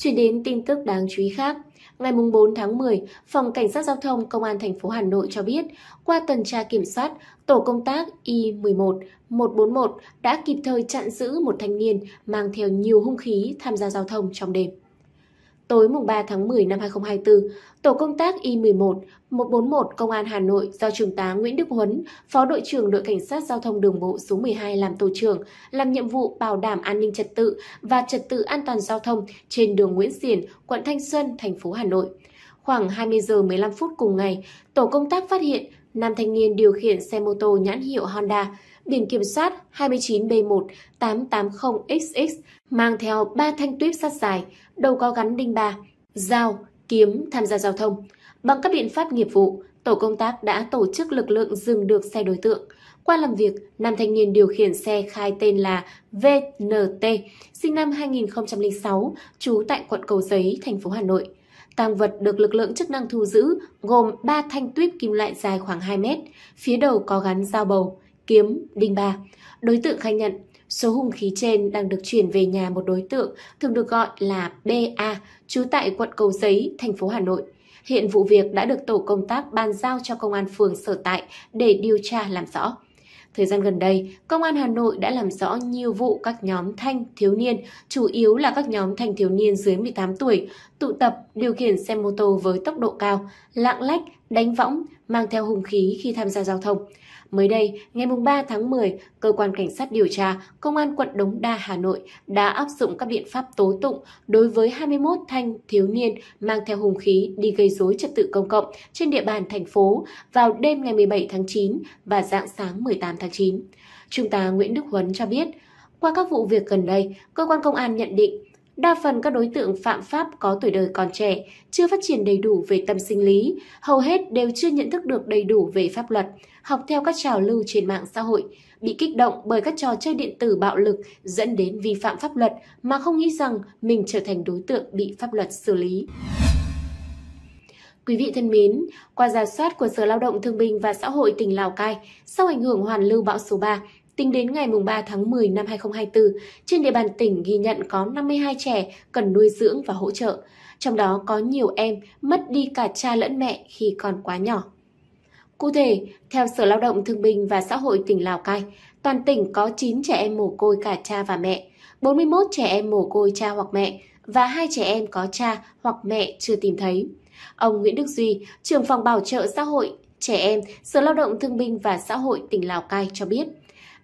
Chuyển đến tin tức đáng chú ý khác. Ngày 4 tháng 10, Phòng Cảnh sát Giao thông Công an thành phố Hà Nội cho biết, qua tuần tra kiểm soát, Tổ công tác I-11-141 đã kịp thời chặn giữ một thanh niên mang theo nhiều hung khí tham gia giao thông trong đêm. Tối mùng 3 tháng 10 năm 2024, Tổ công tác Y11 141 Công an Hà Nội do Trung tá Nguyễn Đức Huấn, Phó đội trưởng đội cảnh sát giao thông đường bộ số 12 làm tổ trưởng, làm nhiệm vụ bảo đảm an ninh trật tự và trật tự an toàn giao thông trên đường Nguyễn Xiển, quận Thanh Xuân, thành phố Hà Nội. Khoảng 20 giờ 15 phút cùng ngày, tổ công tác phát hiện nam thanh niên điều khiển xe mô tô nhãn hiệu Honda biển kiểm soát 29B1880XX mang theo ba thanh tuyếp sắt dài, đầu có gắn đinh ba, dao, kiếm tham gia giao thông. Bằng các biện pháp nghiệp vụ, tổ công tác đã tổ chức lực lượng dừng được xe đối tượng. Qua làm việc, nam thanh niên điều khiển xe khai tên là VNT, sinh năm 2006, trú tại quận Cầu Giấy, thành phố Hà Nội. Tăng vật được lực lượng chức năng thu giữ gồm 3 thanh tuyếp kim loại dài khoảng 2 mét, phía đầu có gắn dao bầu kiếm, đinh ba. Đối tượng khai nhận số hung khí trên đang được chuyển về nhà một đối tượng thường được gọi là BA, trú tại quận Cầu Giấy, thành phố Hà Nội. Hiện vụ việc đã được tổ công tác bàn giao cho công an phường sở tại để điều tra làm rõ. Thời gian gần đây, Công an Hà Nội đã làm rõ nhiều vụ các nhóm thanh thiếu niên, chủ yếu là các nhóm thanh thiếu niên dưới 18 tuổi, tụ tập điều khiển xe mô tô với tốc độ cao, lạng lách, đánh võng, mang theo hung khí khi tham gia giao thông. Mới đây, ngày 3 tháng 10, Cơ quan Cảnh sát điều tra Công an quận Đống Đa, Hà Nội đã áp dụng các biện pháp tố tụng đối với 21 thanh thiếu niên mang theo hung khí đi gây dối trật tự công cộng trên địa bàn thành phố vào đêm ngày 17 tháng 9 và dạng sáng 18 tháng 9. Trung tá Nguyễn Đức Huấn cho biết, qua các vụ việc gần đây, cơ quan công an nhận định Đa phần các đối tượng phạm pháp có tuổi đời còn trẻ, chưa phát triển đầy đủ về tâm sinh lý, hầu hết đều chưa nhận thức được đầy đủ về pháp luật, học theo các trào lưu trên mạng xã hội, bị kích động bởi các trò chơi điện tử bạo lực dẫn đến vi phạm pháp luật mà không nghĩ rằng mình trở thành đối tượng bị pháp luật xử lý. Quý vị thân mến, qua giả soát của Sở Lao động Thương binh và Xã hội tỉnh Lào Cai, sau ảnh hưởng hoàn lưu bão số 3, Tính đến ngày 3 tháng 10 năm 2024, trên địa bàn tỉnh ghi nhận có 52 trẻ cần nuôi dưỡng và hỗ trợ. Trong đó có nhiều em mất đi cả cha lẫn mẹ khi còn quá nhỏ. Cụ thể, theo Sở Lao động Thương binh và Xã hội tỉnh Lào Cai, toàn tỉnh có 9 trẻ em mồ côi cả cha và mẹ, 41 trẻ em mồ côi cha hoặc mẹ và hai trẻ em có cha hoặc mẹ chưa tìm thấy. Ông Nguyễn Đức Duy, trưởng phòng bảo trợ xã hội trẻ em, Sở Lao động Thương binh và Xã hội tỉnh Lào Cai cho biết,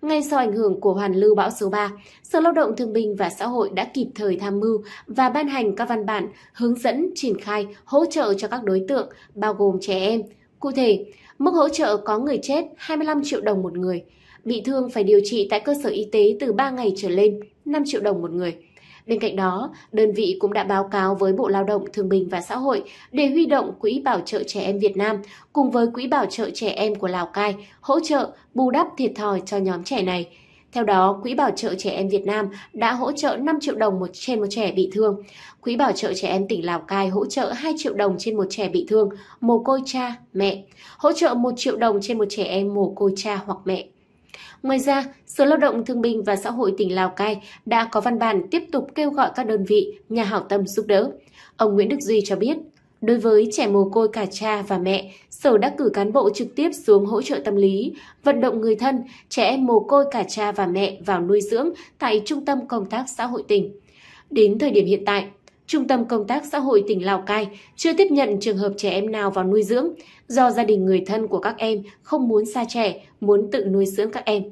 ngay sau ảnh hưởng của hoàn lưu bão số 3, Sở Lao động Thương binh và Xã hội đã kịp thời tham mưu và ban hành các văn bản hướng dẫn triển khai hỗ trợ cho các đối tượng, bao gồm trẻ em. Cụ thể, mức hỗ trợ có người chết 25 triệu đồng một người, bị thương phải điều trị tại cơ sở y tế từ 3 ngày trở lên 5 triệu đồng một người – Bên cạnh đó, đơn vị cũng đã báo cáo với Bộ Lao động Thương binh và Xã hội để huy động Quỹ Bảo trợ Trẻ Em Việt Nam cùng với Quỹ Bảo trợ Trẻ Em của Lào Cai hỗ trợ bù đắp thiệt thòi cho nhóm trẻ này. Theo đó, Quỹ Bảo trợ Trẻ Em Việt Nam đã hỗ trợ 5 triệu đồng một trên một trẻ bị thương. Quỹ Bảo trợ Trẻ Em tỉnh Lào Cai hỗ trợ 2 triệu đồng trên một trẻ bị thương, mồ côi cha, mẹ. Hỗ trợ 1 triệu đồng trên một trẻ em mồ côi cha hoặc mẹ. Ngoài ra, Sở Lao động Thương binh và Xã hội tỉnh Lào Cai đã có văn bản tiếp tục kêu gọi các đơn vị, nhà hảo tâm giúp đỡ. Ông Nguyễn Đức Duy cho biết, đối với trẻ mồ côi cả cha và mẹ, Sở đã cử cán bộ trực tiếp xuống hỗ trợ tâm lý, vận động người thân, trẻ em mồ côi cả cha và mẹ vào nuôi dưỡng tại Trung tâm Công tác Xã hội tỉnh. Đến thời điểm hiện tại, Trung tâm Công tác Xã hội tỉnh Lào Cai chưa tiếp nhận trường hợp trẻ em nào vào nuôi dưỡng do gia đình người thân của các em không muốn xa trẻ, muốn tự nuôi dưỡng các em.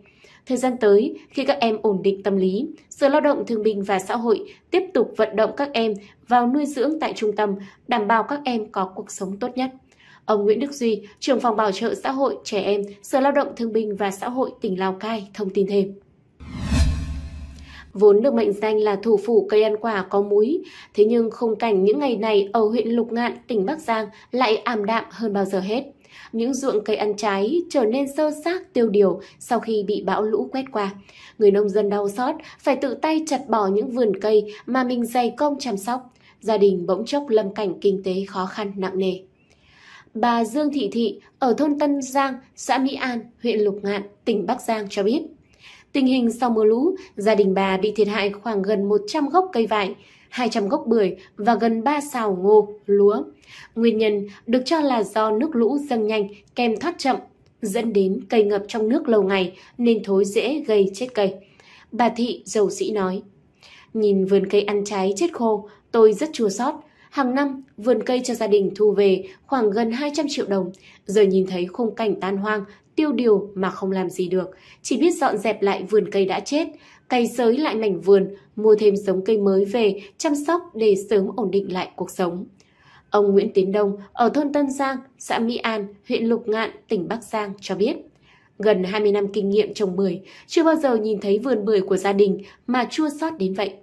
Thời gian tới, khi các em ổn định tâm lý, Sở Lao động Thương binh và Xã hội tiếp tục vận động các em vào nuôi dưỡng tại trung tâm, đảm bảo các em có cuộc sống tốt nhất. Ông Nguyễn Đức Duy, trưởng phòng bảo trợ xã hội trẻ em, Sở Lao động Thương binh và Xã hội tỉnh Lào Cai thông tin thêm vốn được mệnh danh là thủ phủ cây ăn quả có múi. Thế nhưng khung cảnh những ngày này ở huyện Lục Ngạn, tỉnh Bắc Giang lại ảm đạm hơn bao giờ hết. Những ruộng cây ăn trái trở nên sơ xác tiêu điều sau khi bị bão lũ quét qua. Người nông dân đau xót phải tự tay chặt bỏ những vườn cây mà mình dày công chăm sóc. Gia đình bỗng chốc lâm cảnh kinh tế khó khăn nặng nề. Bà Dương Thị Thị ở thôn Tân Giang, xã Mỹ An, huyện Lục Ngạn, tỉnh Bắc Giang cho biết Tình hình sau mưa lũ, gia đình bà bị thiệt hại khoảng gần 100 gốc cây vải, 200 gốc bưởi và gần 3 xào ngô, lúa. Nguyên nhân được cho là do nước lũ dâng nhanh kèm thoát chậm, dẫn đến cây ngập trong nước lâu ngày nên thối dễ gây chết cây. Bà Thị dầu sĩ nói, nhìn vườn cây ăn trái chết khô, tôi rất chua xót. Hàng năm, vườn cây cho gia đình thu về khoảng gần 200 triệu đồng, giờ nhìn thấy khung cảnh tan hoang tiêu điều mà không làm gì được, chỉ biết dọn dẹp lại vườn cây đã chết, cày sới lại mảnh vườn, mua thêm giống cây mới về, chăm sóc để sớm ổn định lại cuộc sống. Ông Nguyễn Tiến Đông ở thôn Tân Giang, xã Mỹ An, huyện Lục Ngạn, tỉnh Bắc Giang cho biết. Gần 20 năm kinh nghiệm trồng bưởi, chưa bao giờ nhìn thấy vườn bưởi của gia đình mà chua xót đến vậy.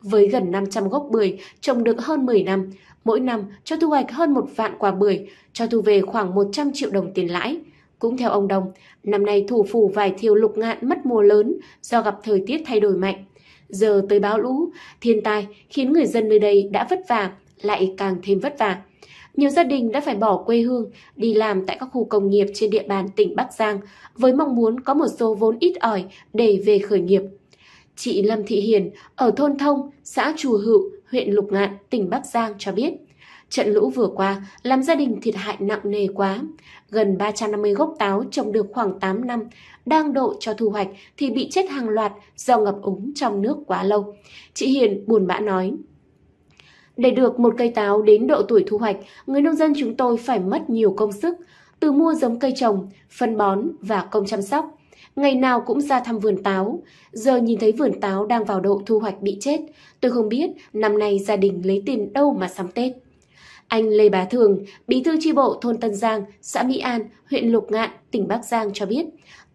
Với gần 500 gốc bưởi, trồng được hơn 10 năm, mỗi năm cho thu hoạch hơn một vạn quả bưởi, cho thu về khoảng 100 triệu đồng tiền lãi. Cũng theo ông Đồng, năm nay thủ phủ vải thiều lục ngạn mất mùa lớn do gặp thời tiết thay đổi mạnh. Giờ tới báo lũ, thiên tai khiến người dân nơi đây đã vất vả, lại càng thêm vất vả. Nhiều gia đình đã phải bỏ quê hương, đi làm tại các khu công nghiệp trên địa bàn tỉnh Bắc Giang với mong muốn có một số vốn ít ỏi để về khởi nghiệp. Chị Lâm Thị Hiền ở thôn Thông, xã Chùa Hữu, huyện Lục Ngạn, tỉnh Bắc Giang cho biết – Trận lũ vừa qua làm gia đình thiệt hại nặng nề quá. Gần 350 gốc táo trồng được khoảng 8 năm, đang độ cho thu hoạch thì bị chết hàng loạt do ngập úng trong nước quá lâu. Chị Hiền buồn bã nói. Để được một cây táo đến độ tuổi thu hoạch, người nông dân chúng tôi phải mất nhiều công sức, từ mua giống cây trồng, phân bón và công chăm sóc. Ngày nào cũng ra thăm vườn táo, giờ nhìn thấy vườn táo đang vào độ thu hoạch bị chết, tôi không biết năm nay gia đình lấy tiền đâu mà sắm Tết. Anh Lê Bá Thường, bí thư tri bộ thôn Tân Giang, xã Mỹ An, huyện Lục Ngạn, tỉnh Bắc Giang cho biết,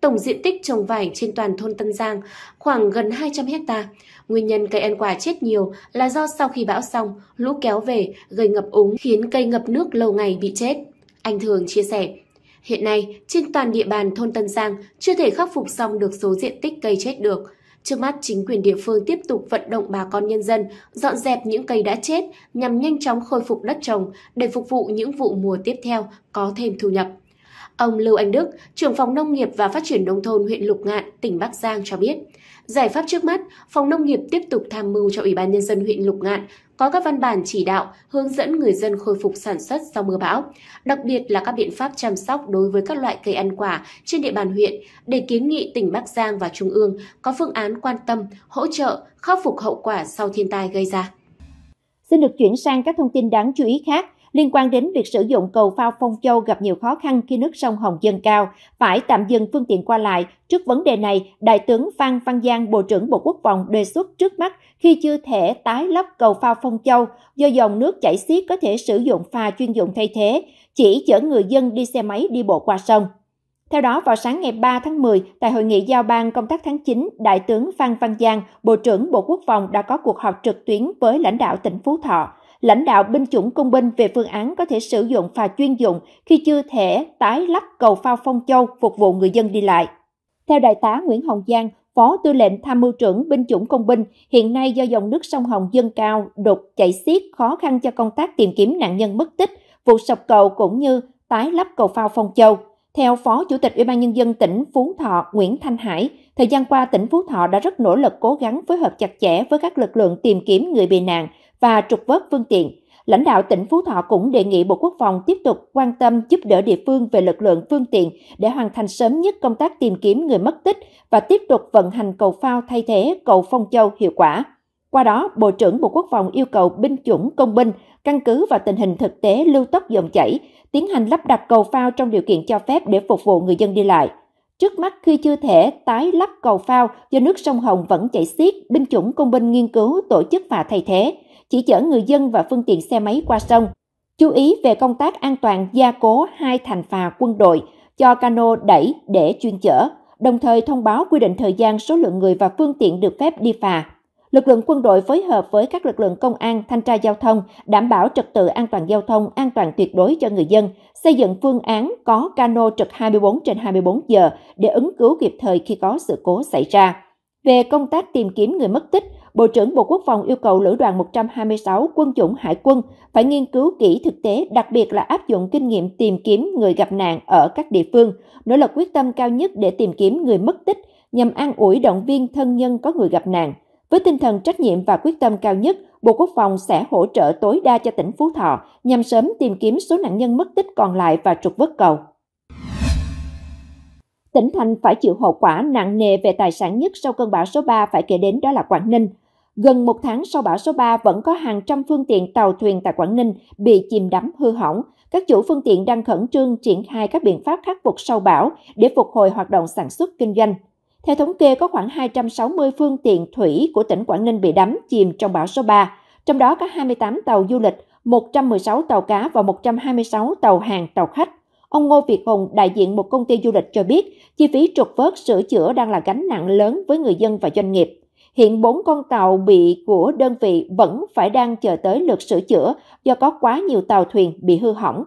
tổng diện tích trồng vải trên toàn thôn Tân Giang khoảng gần 200 hecta. Nguyên nhân cây ăn quả chết nhiều là do sau khi bão xong, lũ kéo về gây ngập úng khiến cây ngập nước lâu ngày bị chết. Anh Thường chia sẻ, hiện nay trên toàn địa bàn thôn Tân Giang chưa thể khắc phục xong được số diện tích cây chết được – Trước mắt, chính quyền địa phương tiếp tục vận động bà con nhân dân dọn dẹp những cây đã chết nhằm nhanh chóng khôi phục đất trồng để phục vụ những vụ mùa tiếp theo có thêm thu nhập. Ông Lưu Anh Đức, trưởng phòng nông nghiệp và phát triển nông thôn huyện Lục Ngạn, tỉnh Bắc Giang cho biết, Giải pháp trước mắt, Phòng Nông nghiệp tiếp tục tham mưu cho Ủy ban Nhân dân huyện Lục Ngạn có các văn bản chỉ đạo hướng dẫn người dân khôi phục sản xuất sau mưa bão, đặc biệt là các biện pháp chăm sóc đối với các loại cây ăn quả trên địa bàn huyện để kiến nghị tỉnh Bắc Giang và Trung ương có phương án quan tâm, hỗ trợ, khắc phục hậu quả sau thiên tai gây ra. Xin được chuyển sang các thông tin đáng chú ý khác – liên quan đến việc sử dụng cầu phao Phong Châu gặp nhiều khó khăn khi nước sông Hồng dâng cao, phải tạm dừng phương tiện qua lại. Trước vấn đề này, Đại tướng Phan Văn Giang, Bộ trưởng Bộ Quốc phòng đề xuất trước mắt khi chưa thể tái lắp cầu phao Phong Châu do dòng nước chảy xiết có thể sử dụng phà chuyên dụng thay thế, chỉ chở người dân đi xe máy đi bộ qua sông. Theo đó, vào sáng ngày 3 tháng 10, tại hội nghị giao ban công tác tháng 9, Đại tướng Phan Văn Giang, Bộ trưởng Bộ Quốc phòng đã có cuộc họp trực tuyến với lãnh đạo tỉnh Phú Thọ lãnh đạo binh chủng công binh về phương án có thể sử dụng phà chuyên dụng khi chưa thể tái lắp cầu phao Phong Châu phục vụ người dân đi lại. Theo Đại tá Nguyễn Hồng Giang, Phó Tư lệnh Tham mưu trưởng Binh chủng Công binh, hiện nay do dòng nước sông Hồng dâng cao, đục chảy xiết khó khăn cho công tác tìm kiếm nạn nhân mất tích, vụ sập cầu cũng như tái lắp cầu phao Phong Châu. Theo Phó Chủ tịch Ủy ban nhân dân tỉnh Phú Thọ Nguyễn Thanh Hải, thời gian qua tỉnh Phú Thọ đã rất nỗ lực cố gắng phối hợp chặt chẽ với các lực lượng tìm kiếm người bị nạn, và trục vớt phương tiện. Lãnh đạo tỉnh Phú Thọ cũng đề nghị Bộ Quốc phòng tiếp tục quan tâm giúp đỡ địa phương về lực lượng phương tiện để hoàn thành sớm nhất công tác tìm kiếm người mất tích và tiếp tục vận hành cầu phao thay thế cầu Phong Châu hiệu quả. Qua đó, Bộ trưởng Bộ Quốc phòng yêu cầu binh chủng công binh căn cứ vào tình hình thực tế lưu tốc dòng chảy, tiến hành lắp đặt cầu phao trong điều kiện cho phép để phục vụ người dân đi lại. Trước mắt khi chưa thể tái lắp cầu phao do nước sông Hồng vẫn chảy xiết, binh chủng công binh nghiên cứu tổ chức và thay thế chỉ chở người dân và phương tiện xe máy qua sông. Chú ý về công tác an toàn gia cố hai thành phà quân đội cho cano đẩy để chuyên chở, đồng thời thông báo quy định thời gian số lượng người và phương tiện được phép đi phà. Lực lượng quân đội phối hợp với các lực lượng công an, thanh tra giao thông, đảm bảo trật tự an toàn giao thông, an toàn tuyệt đối cho người dân, xây dựng phương án có cano trực 24 trên 24 giờ để ứng cứu kịp thời khi có sự cố xảy ra. Về công tác tìm kiếm người mất tích, Bộ trưởng Bộ Quốc phòng yêu cầu Lữ đoàn 126 quân chủng Hải quân phải nghiên cứu kỹ thực tế, đặc biệt là áp dụng kinh nghiệm tìm kiếm người gặp nạn ở các địa phương, nỗ lực quyết tâm cao nhất để tìm kiếm người mất tích nhằm an ủi động viên thân nhân có người gặp nạn. Với tinh thần trách nhiệm và quyết tâm cao nhất, Bộ Quốc phòng sẽ hỗ trợ tối đa cho tỉnh Phú Thọ nhằm sớm tìm kiếm số nạn nhân mất tích còn lại và trục vớt cầu. Tỉnh thành phải chịu hậu quả nặng nề về tài sản nhất sau cơn bão số 3 phải kể đến đó là Quảng Ninh. Gần một tháng sau bão số 3 vẫn có hàng trăm phương tiện tàu thuyền tại Quảng Ninh bị chìm đắm hư hỏng. Các chủ phương tiện đang khẩn trương triển khai các biện pháp khắc phục sau bão để phục hồi hoạt động sản xuất kinh doanh. Theo thống kê, có khoảng 260 phương tiện thủy của tỉnh Quảng Ninh bị đắm chìm trong bão số 3, trong đó có 28 tàu du lịch, 116 tàu cá và 126 tàu hàng tàu khách. Ông Ngô Việt Hùng, đại diện một công ty du lịch cho biết, chi phí trục vớt sửa chữa đang là gánh nặng lớn với người dân và doanh nghiệp. Hiện bốn con tàu bị của đơn vị vẫn phải đang chờ tới lượt sửa chữa do có quá nhiều tàu thuyền bị hư hỏng.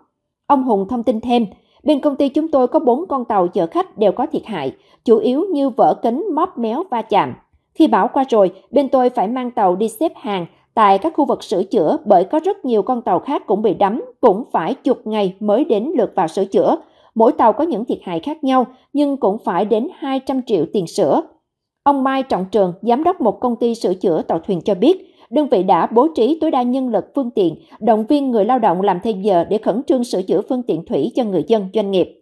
Ông Hùng thông tin thêm, bên công ty chúng tôi có bốn con tàu chở khách đều có thiệt hại, chủ yếu như vỡ kính, móp méo, va chạm. Khi bão qua rồi, bên tôi phải mang tàu đi xếp hàng, Tại các khu vực sửa chữa bởi có rất nhiều con tàu khác cũng bị đắm, cũng phải chục ngày mới đến lượt vào sửa chữa. Mỗi tàu có những thiệt hại khác nhau, nhưng cũng phải đến 200 triệu tiền sửa. Ông Mai Trọng Trường, giám đốc một công ty sửa chữa tàu thuyền cho biết, đơn vị đã bố trí tối đa nhân lực phương tiện, động viên người lao động làm thêm giờ để khẩn trương sửa chữa phương tiện thủy cho người dân doanh nghiệp.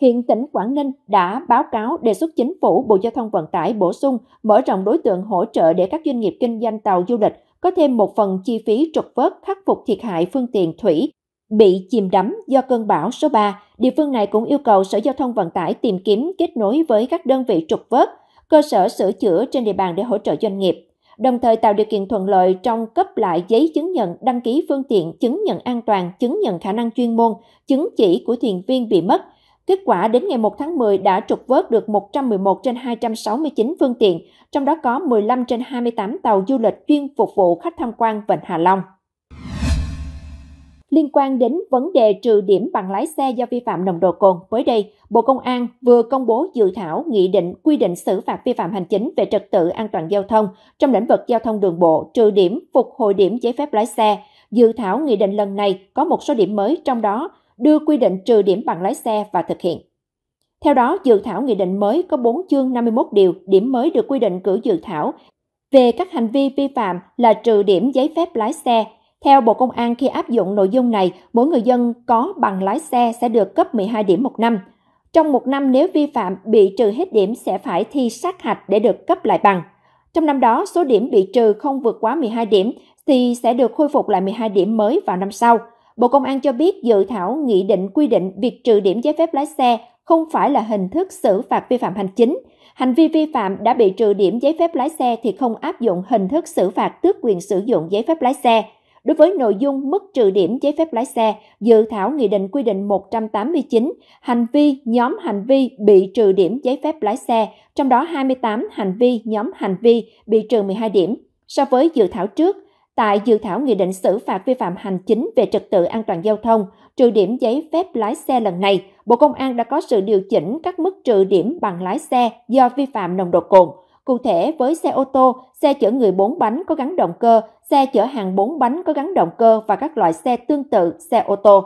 Hiện tỉnh Quảng Ninh đã báo cáo đề xuất chính phủ Bộ Giao thông Vận tải bổ sung mở rộng đối tượng hỗ trợ để các doanh nghiệp kinh doanh tàu du lịch có thêm một phần chi phí trục vớt khắc phục thiệt hại phương tiện thủy bị chìm đắm do cơn bão số 3. Địa phương này cũng yêu cầu Sở Giao thông Vận tải tìm kiếm kết nối với các đơn vị trục vớt, cơ sở sửa chữa trên địa bàn để hỗ trợ doanh nghiệp, đồng thời tạo điều kiện thuận lợi trong cấp lại giấy chứng nhận đăng ký phương tiện, chứng nhận an toàn, chứng nhận khả năng chuyên môn, chứng chỉ của thuyền viên bị mất, Kết quả đến ngày 1 tháng 10 đã trục vớt được 111 trên 269 phương tiện, trong đó có 15 trên 28 tàu du lịch chuyên phục vụ khách tham quan Vịnh Hạ Long. Liên quan đến vấn đề trừ điểm bằng lái xe do vi phạm nồng độ cồn, mới đây, Bộ Công an vừa công bố dự thảo nghị định quy định xử phạt vi phạm hành chính về trật tự an toàn giao thông trong lĩnh vực giao thông đường bộ, trừ điểm, phục hồi điểm giấy phép lái xe. Dự thảo nghị định lần này có một số điểm mới trong đó đưa quy định trừ điểm bằng lái xe và thực hiện. Theo đó, dự thảo nghị định mới có 4 chương 51 điều, điểm mới được quy định cử dự thảo về các hành vi vi phạm là trừ điểm giấy phép lái xe. Theo Bộ Công an, khi áp dụng nội dung này, mỗi người dân có bằng lái xe sẽ được cấp 12 điểm một năm. Trong một năm nếu vi phạm bị trừ hết điểm sẽ phải thi sát hạch để được cấp lại bằng. Trong năm đó, số điểm bị trừ không vượt quá 12 điểm thì sẽ được khôi phục lại 12 điểm mới vào năm sau – Bộ Công an cho biết dự thảo nghị định quy định việc trừ điểm giấy phép lái xe không phải là hình thức xử phạt vi phạm hành chính. Hành vi vi phạm đã bị trừ điểm giấy phép lái xe thì không áp dụng hình thức xử phạt tước quyền sử dụng giấy phép lái xe. Đối với nội dung mức trừ điểm giấy phép lái xe, dự thảo nghị định quy định 189 hành vi nhóm hành vi bị trừ điểm giấy phép lái xe, trong đó 28 hành vi nhóm hành vi bị trừ 12 điểm. So với dự thảo trước, Tại dự thảo nghị định xử phạt vi phạm hành chính về trật tự an toàn giao thông, trừ điểm giấy phép lái xe lần này, Bộ Công an đã có sự điều chỉnh các mức trừ điểm bằng lái xe do vi phạm nồng độ cồn. Cụ thể, với xe ô tô, xe chở người 4 bánh có gắn động cơ, xe chở hàng 4 bánh có gắn động cơ và các loại xe tương tự xe ô tô.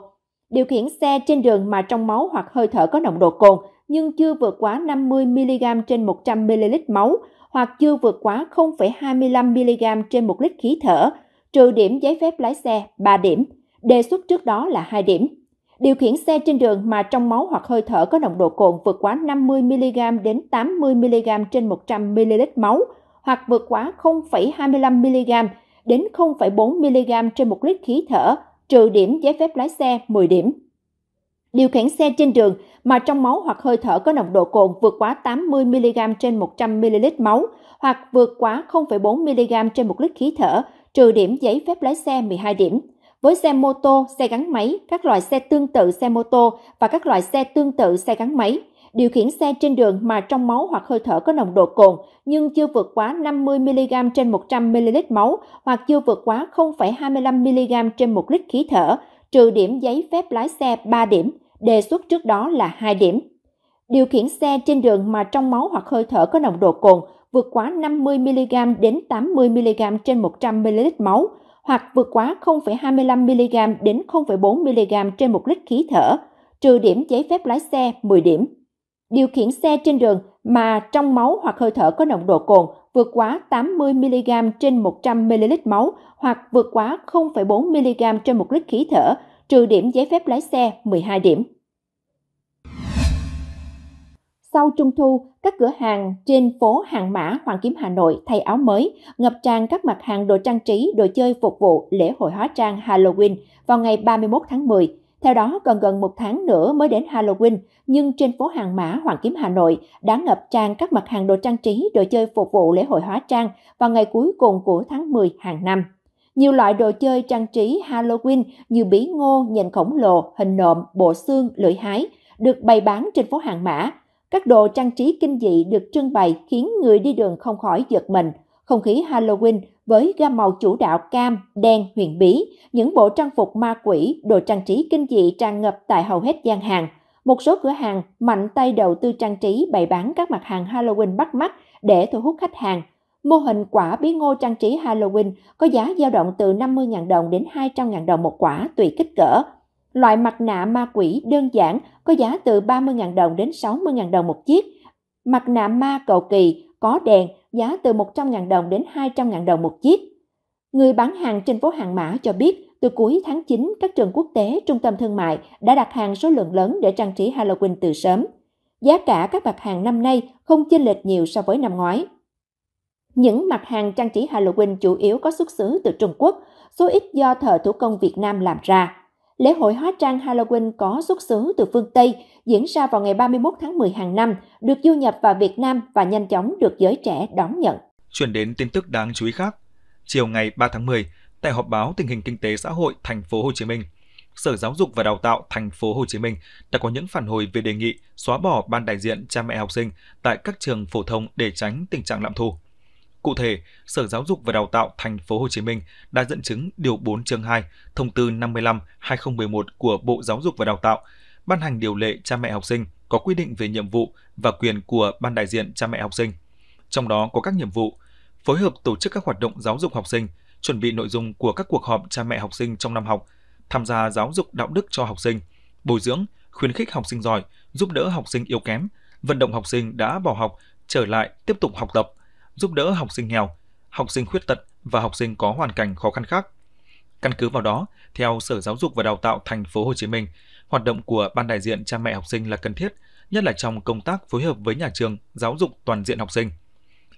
Điều khiển xe trên đường mà trong máu hoặc hơi thở có nồng độ cồn nhưng chưa vượt quá 50mg trên 100ml máu hoặc chưa vượt quá 0,25 mg trên 1 lít khí thở, trừ điểm giấy phép lái xe 3 điểm, đề xuất trước đó là 2 điểm. Điều khiển xe trên đường mà trong máu hoặc hơi thở có nồng độ cồn vượt quá 50 mg đến 80 mg trên 100 ml máu hoặc vượt quá 0,25 mg đến 0,4 mg trên 1 lít khí thở, trừ điểm giấy phép lái xe 10 điểm. Điều khiển xe trên đường mà trong máu hoặc hơi thở có nồng độ cồn vượt quá 80mg trên 100ml máu hoặc vượt quá 0,4mg trên 1 lít khí thở, trừ điểm giấy phép lái xe 12 điểm. Với xe mô tô, xe gắn máy, các loại xe tương tự xe mô tô và các loại xe tương tự xe gắn máy, điều khiển xe trên đường mà trong máu hoặc hơi thở có nồng độ cồn nhưng chưa vượt quá 50mg trên 100ml máu hoặc chưa vượt quá 0,25mg trên 1 lít khí thở, trừ điểm giấy phép lái xe 3 điểm, đề xuất trước đó là 2 điểm. Điều khiển xe trên đường mà trong máu hoặc hơi thở có nồng độ cồn vượt quá 50mg đến 80mg trên 100ml máu hoặc vượt quá 0,25mg đến 0,4mg trên 1 lít khí thở, trừ điểm giấy phép lái xe 10 điểm điều khiển xe trên đường mà trong máu hoặc hơi thở có nồng độ cồn vượt quá 80mg trên 100ml máu hoặc vượt quá 0,4mg trên 1 lít khí thở, trừ điểm giấy phép lái xe 12 điểm. Sau Trung Thu, các cửa hàng trên phố Hàng Mã, Hoàng Kiếm Hà Nội thay áo mới, ngập tràn các mặt hàng đồ trang trí, đồ chơi phục vụ lễ hội hóa trang Halloween vào ngày 31 tháng 10, theo đó, còn gần một tháng nữa mới đến Halloween, nhưng trên phố hàng mã Hoàng Kiếm Hà Nội đã ngập tràn các mặt hàng đồ trang trí, đồ chơi phục vụ lễ hội hóa trang vào ngày cuối cùng của tháng 10 hàng năm. Nhiều loại đồ chơi trang trí Halloween như bí ngô, nhện khổng lồ, hình nộm, bộ xương, lưỡi hái được bày bán trên phố hàng mã. Các đồ trang trí kinh dị được trưng bày khiến người đi đường không khỏi giật mình. Không khí Halloween với gam màu chủ đạo cam, đen, huyền bí, những bộ trang phục ma quỷ, đồ trang trí kinh dị tràn ngập tại hầu hết gian hàng. Một số cửa hàng mạnh tay đầu tư trang trí bày bán các mặt hàng Halloween bắt mắt để thu hút khách hàng. Mô hình quả bí ngô trang trí Halloween có giá dao động từ 50.000 đồng đến 200.000 đồng một quả tùy kích cỡ. Loại mặt nạ ma quỷ đơn giản có giá từ 30.000 đồng đến 60.000 đồng một chiếc. Mặt nạ ma cầu kỳ có đèn giá từ 100.000 đồng đến 200.000 đồng một chiếc. Người bán hàng trên phố Hàng Mã cho biết, từ cuối tháng 9, các trường quốc tế, trung tâm thương mại đã đặt hàng số lượng lớn để trang trí Halloween từ sớm. Giá cả các mặt hàng năm nay không chênh lệch nhiều so với năm ngoái. Những mặt hàng trang trí Halloween chủ yếu có xuất xứ từ Trung Quốc, số ít do thợ thủ công Việt Nam làm ra. Lễ hội hóa trang Halloween có xuất xứ từ phương Tây diễn ra vào ngày 31 tháng 10 hàng năm, được du nhập vào Việt Nam và nhanh chóng được giới trẻ đón nhận. Chuyển đến tin tức đáng chú ý khác. Chiều ngày 3 tháng 10, tại họp báo tình hình kinh tế xã hội thành phố Hồ Chí Minh, Sở Giáo dục và Đào tạo thành phố Hồ Chí Minh đã có những phản hồi về đề nghị xóa bỏ ban đại diện cha mẹ học sinh tại các trường phổ thông để tránh tình trạng lạm thu. Cụ thể, Sở Giáo dục và Đào tạo Thành phố Hồ Chí Minh đã dẫn chứng điều 4 chương 2, thông tư 55/2011 của Bộ Giáo dục và Đào tạo ban hành điều lệ cha mẹ học sinh có quy định về nhiệm vụ và quyền của ban đại diện cha mẹ học sinh. Trong đó có các nhiệm vụ phối hợp tổ chức các hoạt động giáo dục học sinh, chuẩn bị nội dung của các cuộc họp cha mẹ học sinh trong năm học, tham gia giáo dục đạo đức cho học sinh, bồi dưỡng, khuyến khích học sinh giỏi, giúp đỡ học sinh yếu kém, vận động học sinh đã bỏ học trở lại tiếp tục học tập, giúp đỡ học sinh nghèo, học sinh khuyết tật và học sinh có hoàn cảnh khó khăn khác. Căn cứ vào đó, theo Sở Giáo dục và Đào tạo thành phố Hồ Chí Minh, hoạt động của ban đại diện cha mẹ học sinh là cần thiết, nhất là trong công tác phối hợp với nhà trường giáo dục toàn diện học sinh.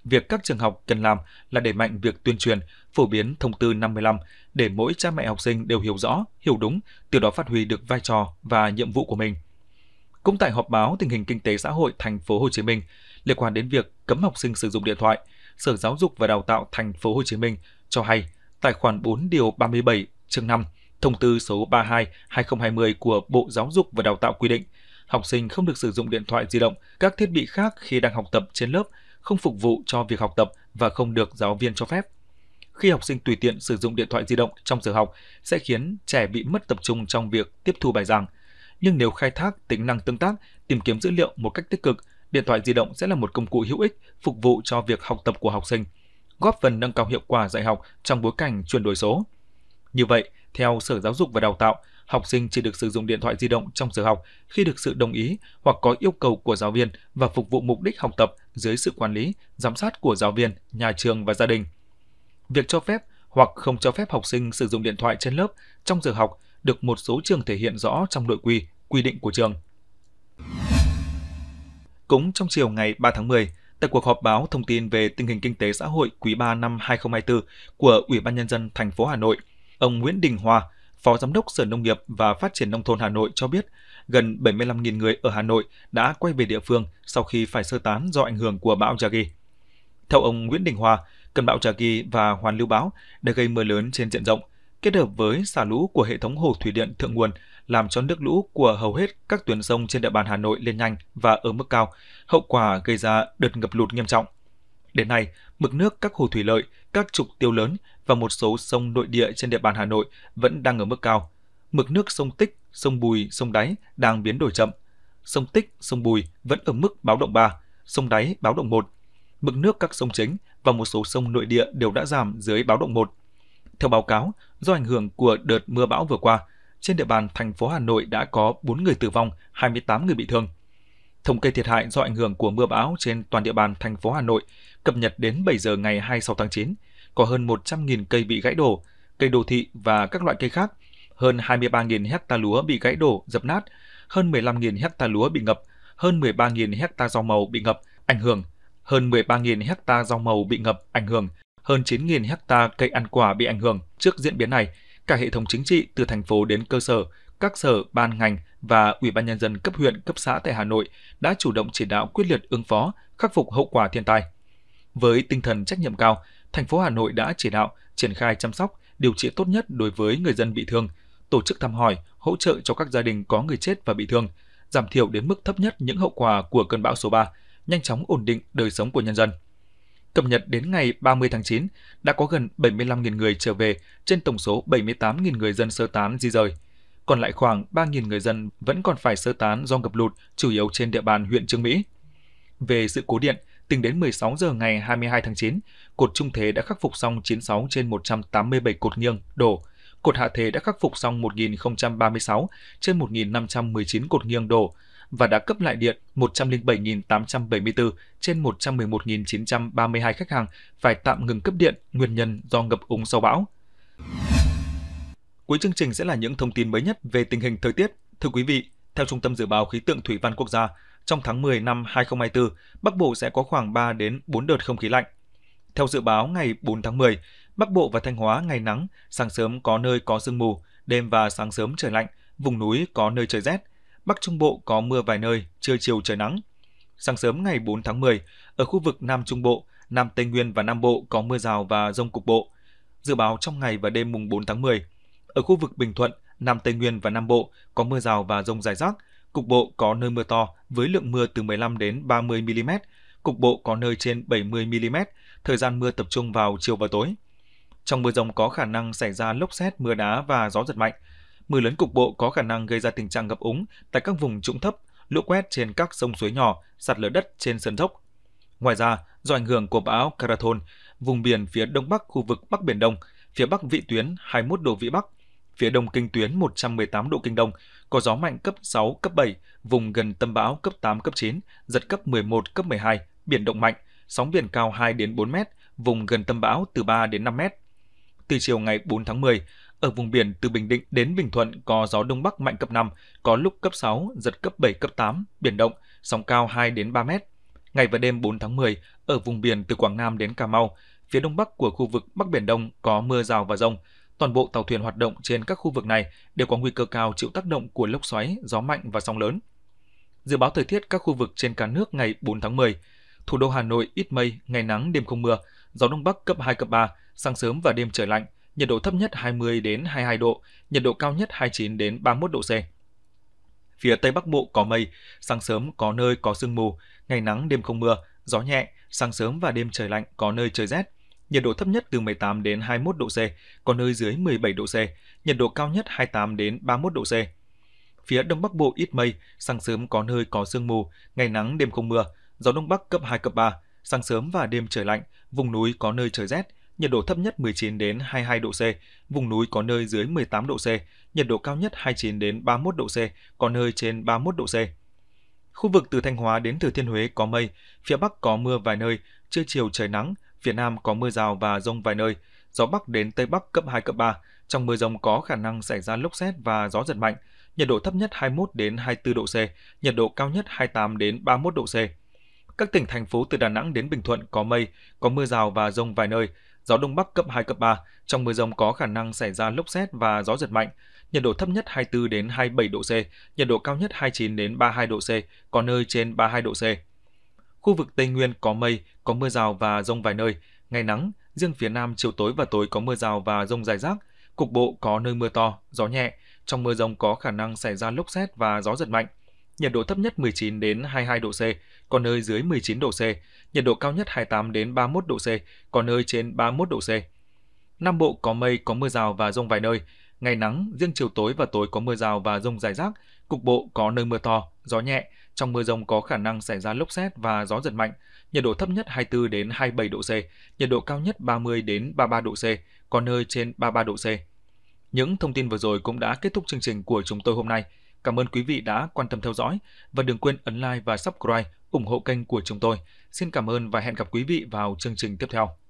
Việc các trường học cần làm là đẩy mạnh việc tuyên truyền, phổ biến thông tư 55 để mỗi cha mẹ học sinh đều hiểu rõ, hiểu đúng, từ đó phát huy được vai trò và nhiệm vụ của mình. Cũng tại họp báo tình hình kinh tế xã hội thành phố Hồ Chí Minh, liên quan đến việc cấm học sinh sử dụng điện thoại, Sở Giáo dục và Đào tạo Thành phố Hồ Chí Minh cho hay tài khoản 4 điều 37 chương 5 Thông tư số 32/2020 của Bộ Giáo dục và Đào tạo quy định, học sinh không được sử dụng điện thoại di động, các thiết bị khác khi đang học tập trên lớp, không phục vụ cho việc học tập và không được giáo viên cho phép. Khi học sinh tùy tiện sử dụng điện thoại di động trong giờ học sẽ khiến trẻ bị mất tập trung trong việc tiếp thu bài giảng. Nhưng nếu khai thác tính năng tương tác, tìm kiếm dữ liệu một cách tích cực, điện thoại di động sẽ là một công cụ hữu ích phục vụ cho việc học tập của học sinh, góp phần nâng cao hiệu quả dạy học trong bối cảnh chuyển đổi số. Như vậy, theo Sở Giáo dục và Đào tạo, học sinh chỉ được sử dụng điện thoại di động trong giờ học khi được sự đồng ý hoặc có yêu cầu của giáo viên và phục vụ mục đích học tập dưới sự quản lý, giám sát của giáo viên, nhà trường và gia đình. Việc cho phép hoặc không cho phép học sinh sử dụng điện thoại trên lớp trong giờ học được một số trường thể hiện rõ trong nội quy, quy định của trường. Cũng trong chiều ngày 3 tháng 10, tại cuộc họp báo thông tin về tình hình kinh tế xã hội quý 3 năm 2024 của Ủy ban nhân dân thành phố Hà Nội, ông Nguyễn Đình Hòa, Phó Giám đốc Sở Nông nghiệp và Phát triển Nông thôn Hà Nội cho biết, gần 75.000 người ở Hà Nội đã quay về địa phương sau khi phải sơ tán do ảnh hưởng của bão Yagi. Theo ông Nguyễn Đình Hòa, cơn bão Yagi và hoàn lưu bão đã gây mưa lớn trên diện rộng, kết hợp với xả lũ của hệ thống hồ thủy điện thượng nguồn làm cho nước lũ của hầu hết các tuyến sông trên địa bàn Hà Nội lên nhanh và ở mức cao, hậu quả gây ra đợt ngập lụt nghiêm trọng. Đến nay, mực nước các hồ thủy lợi, các trục tiêu lớn và một số sông nội địa trên địa bàn Hà Nội vẫn đang ở mức cao. Mực nước sông Tích, sông Bùi, sông Đáy đang biến đổi chậm. Sông Tích, sông Bùi vẫn ở mức báo động 3, sông Đáy báo động 1. Mực nước các sông chính và một số sông nội địa đều đã giảm dưới báo động 1. Theo báo cáo, do ảnh hưởng của đợt mưa bão vừa qua, trên địa bàn thành phố Hà Nội đã có 4 người tử vong, 28 người bị thương. Thống kê thiệt hại do ảnh hưởng của mưa bão trên toàn địa bàn thành phố Hà Nội cập nhật đến 7 giờ ngày 26 tháng 9, có hơn 100.000 cây bị gãy đổ, cây đô thị và các loại cây khác, hơn 23.000 hecta lúa bị gãy đổ, dập nát, hơn 15.000 hecta lúa bị ngập, hơn 13.000 hecta rau màu bị ngập, ảnh hưởng, hơn 13.000 hecta rau màu bị ngập, ảnh hưởng, hơn 9.000 hecta cây ăn quả bị ảnh hưởng. Trước diễn biến này, cả hệ thống chính trị từ thành phố đến cơ sở, các sở, ban ngành và Ủy ban nhân dân cấp huyện, cấp xã tại Hà Nội đã chủ động chỉ đạo quyết liệt ứng phó, khắc phục hậu quả thiên tai. Với tinh thần trách nhiệm cao, thành phố Hà Nội đã chỉ đạo triển khai chăm sóc, điều trị tốt nhất đối với người dân bị thương, tổ chức thăm hỏi, hỗ trợ cho các gia đình có người chết và bị thương, giảm thiểu đến mức thấp nhất những hậu quả của cơn bão số 3, nhanh chóng ổn định đời sống của nhân dân cập nhật đến ngày 30 tháng 9, đã có gần 75.000 người trở về trên tổng số 78.000 người dân sơ tán di rời. Còn lại khoảng 3.000 người dân vẫn còn phải sơ tán do ngập lụt, chủ yếu trên địa bàn huyện Trương Mỹ. Về sự cố điện, tính đến 16 giờ ngày 22 tháng 9, cột trung thế đã khắc phục xong 96 trên 187 cột nghiêng, đổ. Cột hạ thế đã khắc phục xong 1036 trên 1519 cột nghiêng đổ, và đã cấp lại điện 107.874 trên 111.932 khách hàng phải tạm ngừng cấp điện nguyên nhân do ngập úng sau bão. Cuối chương trình sẽ là những thông tin mới nhất về tình hình thời tiết. Thưa quý vị, theo Trung tâm Dự báo Khí tượng Thủy văn Quốc gia, trong tháng 10 năm 2024, Bắc Bộ sẽ có khoảng 3 đến 4 đợt không khí lạnh. Theo dự báo ngày 4 tháng 10, Bắc Bộ và Thanh Hóa ngày nắng, sáng sớm có nơi có sương mù, đêm và sáng sớm trời lạnh, vùng núi có nơi trời rét, Bắc Trung Bộ có mưa vài nơi, trưa chiều trời nắng. Sáng sớm ngày 4 tháng 10, ở khu vực Nam Trung Bộ, Nam Tây Nguyên và Nam Bộ có mưa rào và rông cục bộ. Dự báo trong ngày và đêm mùng 4 tháng 10, ở khu vực Bình Thuận, Nam Tây Nguyên và Nam Bộ có mưa rào và rông rải rác, cục bộ có nơi mưa to với lượng mưa từ 15 đến 30 mm, cục bộ có nơi trên 70 mm, thời gian mưa tập trung vào chiều và tối. Trong mưa rông có khả năng xảy ra lốc xét, mưa đá và gió giật mạnh – mưa lớn cục bộ có khả năng gây ra tình trạng ngập úng tại các vùng trũng thấp, lũ quét trên các sông suối nhỏ, sạt lở đất trên sườn dốc. Ngoài ra, do ảnh hưởng của bão Carathon, vùng biển phía đông bắc khu vực Bắc Biển Đông, phía bắc vị tuyến 21 độ vĩ Bắc, phía đông kinh tuyến 118 độ kinh đông, có gió mạnh cấp 6, cấp 7, vùng gần tâm bão cấp 8, cấp 9, giật cấp 11, cấp 12, biển động mạnh, sóng biển cao 2 đến 4 mét, vùng gần tâm bão từ 3 đến 5 mét. Từ chiều ngày 4 tháng 10, ở vùng biển từ Bình Định đến Bình Thuận có gió đông bắc mạnh cấp 5, có lúc cấp 6, giật cấp 7, cấp 8, biển động, sóng cao 2 đến 3 mét. Ngày và đêm 4 tháng 10, ở vùng biển từ Quảng Nam đến Cà Mau, phía đông bắc của khu vực Bắc Biển Đông có mưa rào và rông. Toàn bộ tàu thuyền hoạt động trên các khu vực này đều có nguy cơ cao chịu tác động của lốc xoáy, gió mạnh và sóng lớn. Dự báo thời tiết các khu vực trên cả nước ngày 4 tháng 10, thủ đô Hà Nội ít mây, ngày nắng đêm không mưa, gió đông bắc cấp 2 cấp 3, sáng sớm và đêm trời lạnh, nhiệt độ thấp nhất 20 đến 22 độ, nhiệt độ cao nhất 29 đến 31 độ C. Phía Tây Bắc Bộ có mây, sáng sớm có nơi có sương mù, ngày nắng đêm không mưa, gió nhẹ, sáng sớm và đêm trời lạnh có nơi trời rét. Nhiệt độ thấp nhất từ 18 đến 21 độ C, có nơi dưới 17 độ C, nhiệt độ cao nhất 28 đến 31 độ C. Phía Đông Bắc Bộ ít mây, sáng sớm có nơi có sương mù, ngày nắng đêm không mưa, gió Đông Bắc cấp 2, cấp 3, sáng sớm và đêm trời lạnh, vùng núi có nơi trời rét, nhiệt độ thấp nhất 19 đến 22 độ C, vùng núi có nơi dưới 18 độ C, nhiệt độ cao nhất 29 đến 31 độ C, có nơi trên 31 độ C. Khu vực từ Thanh Hóa đến Thừa Thiên Huế có mây, phía Bắc có mưa vài nơi, trưa chiều trời nắng, phía Nam có mưa rào và rông vài nơi, gió Bắc đến Tây Bắc cấp 2, cấp 3. Trong mưa rông có khả năng xảy ra lốc xét và gió giật mạnh, nhiệt độ thấp nhất 21 đến 24 độ C, nhiệt độ cao nhất 28 đến 31 độ C. Các tỉnh thành phố từ Đà Nẵng đến Bình Thuận có mây, có mưa rào và rông vài nơi, gió đông bắc cấp 2 cấp 3, trong mưa rông có khả năng xảy ra lốc xét và gió giật mạnh. Nhiệt độ thấp nhất 24 đến 27 độ C, nhiệt độ cao nhất 29 đến 32 độ C, có nơi trên 32 độ C. Khu vực Tây Nguyên có mây, có mưa rào và rông vài nơi, ngày nắng, riêng phía Nam chiều tối và tối có mưa rào và rông rải rác, cục bộ có nơi mưa to, gió nhẹ, trong mưa rông có khả năng xảy ra lốc xét và gió giật mạnh nhiệt độ thấp nhất 19 đến 22 độ C, có nơi dưới 19 độ C, nhiệt độ cao nhất 28 đến 31 độ C, có nơi trên 31 độ C. Nam Bộ có mây, có mưa rào và rông vài nơi, ngày nắng, riêng chiều tối và tối có mưa rào và rông rải rác, cục bộ có nơi mưa to, gió nhẹ, trong mưa rông có khả năng xảy ra lốc xét và gió giật mạnh, nhiệt độ thấp nhất 24 đến 27 độ C, nhiệt độ cao nhất 30 đến 33 độ C, có nơi trên 33 độ C. Những thông tin vừa rồi cũng đã kết thúc chương trình của chúng tôi hôm nay. Cảm ơn quý vị đã quan tâm theo dõi và đừng quên ấn like và subscribe ủng hộ kênh của chúng tôi. Xin cảm ơn và hẹn gặp quý vị vào chương trình tiếp theo.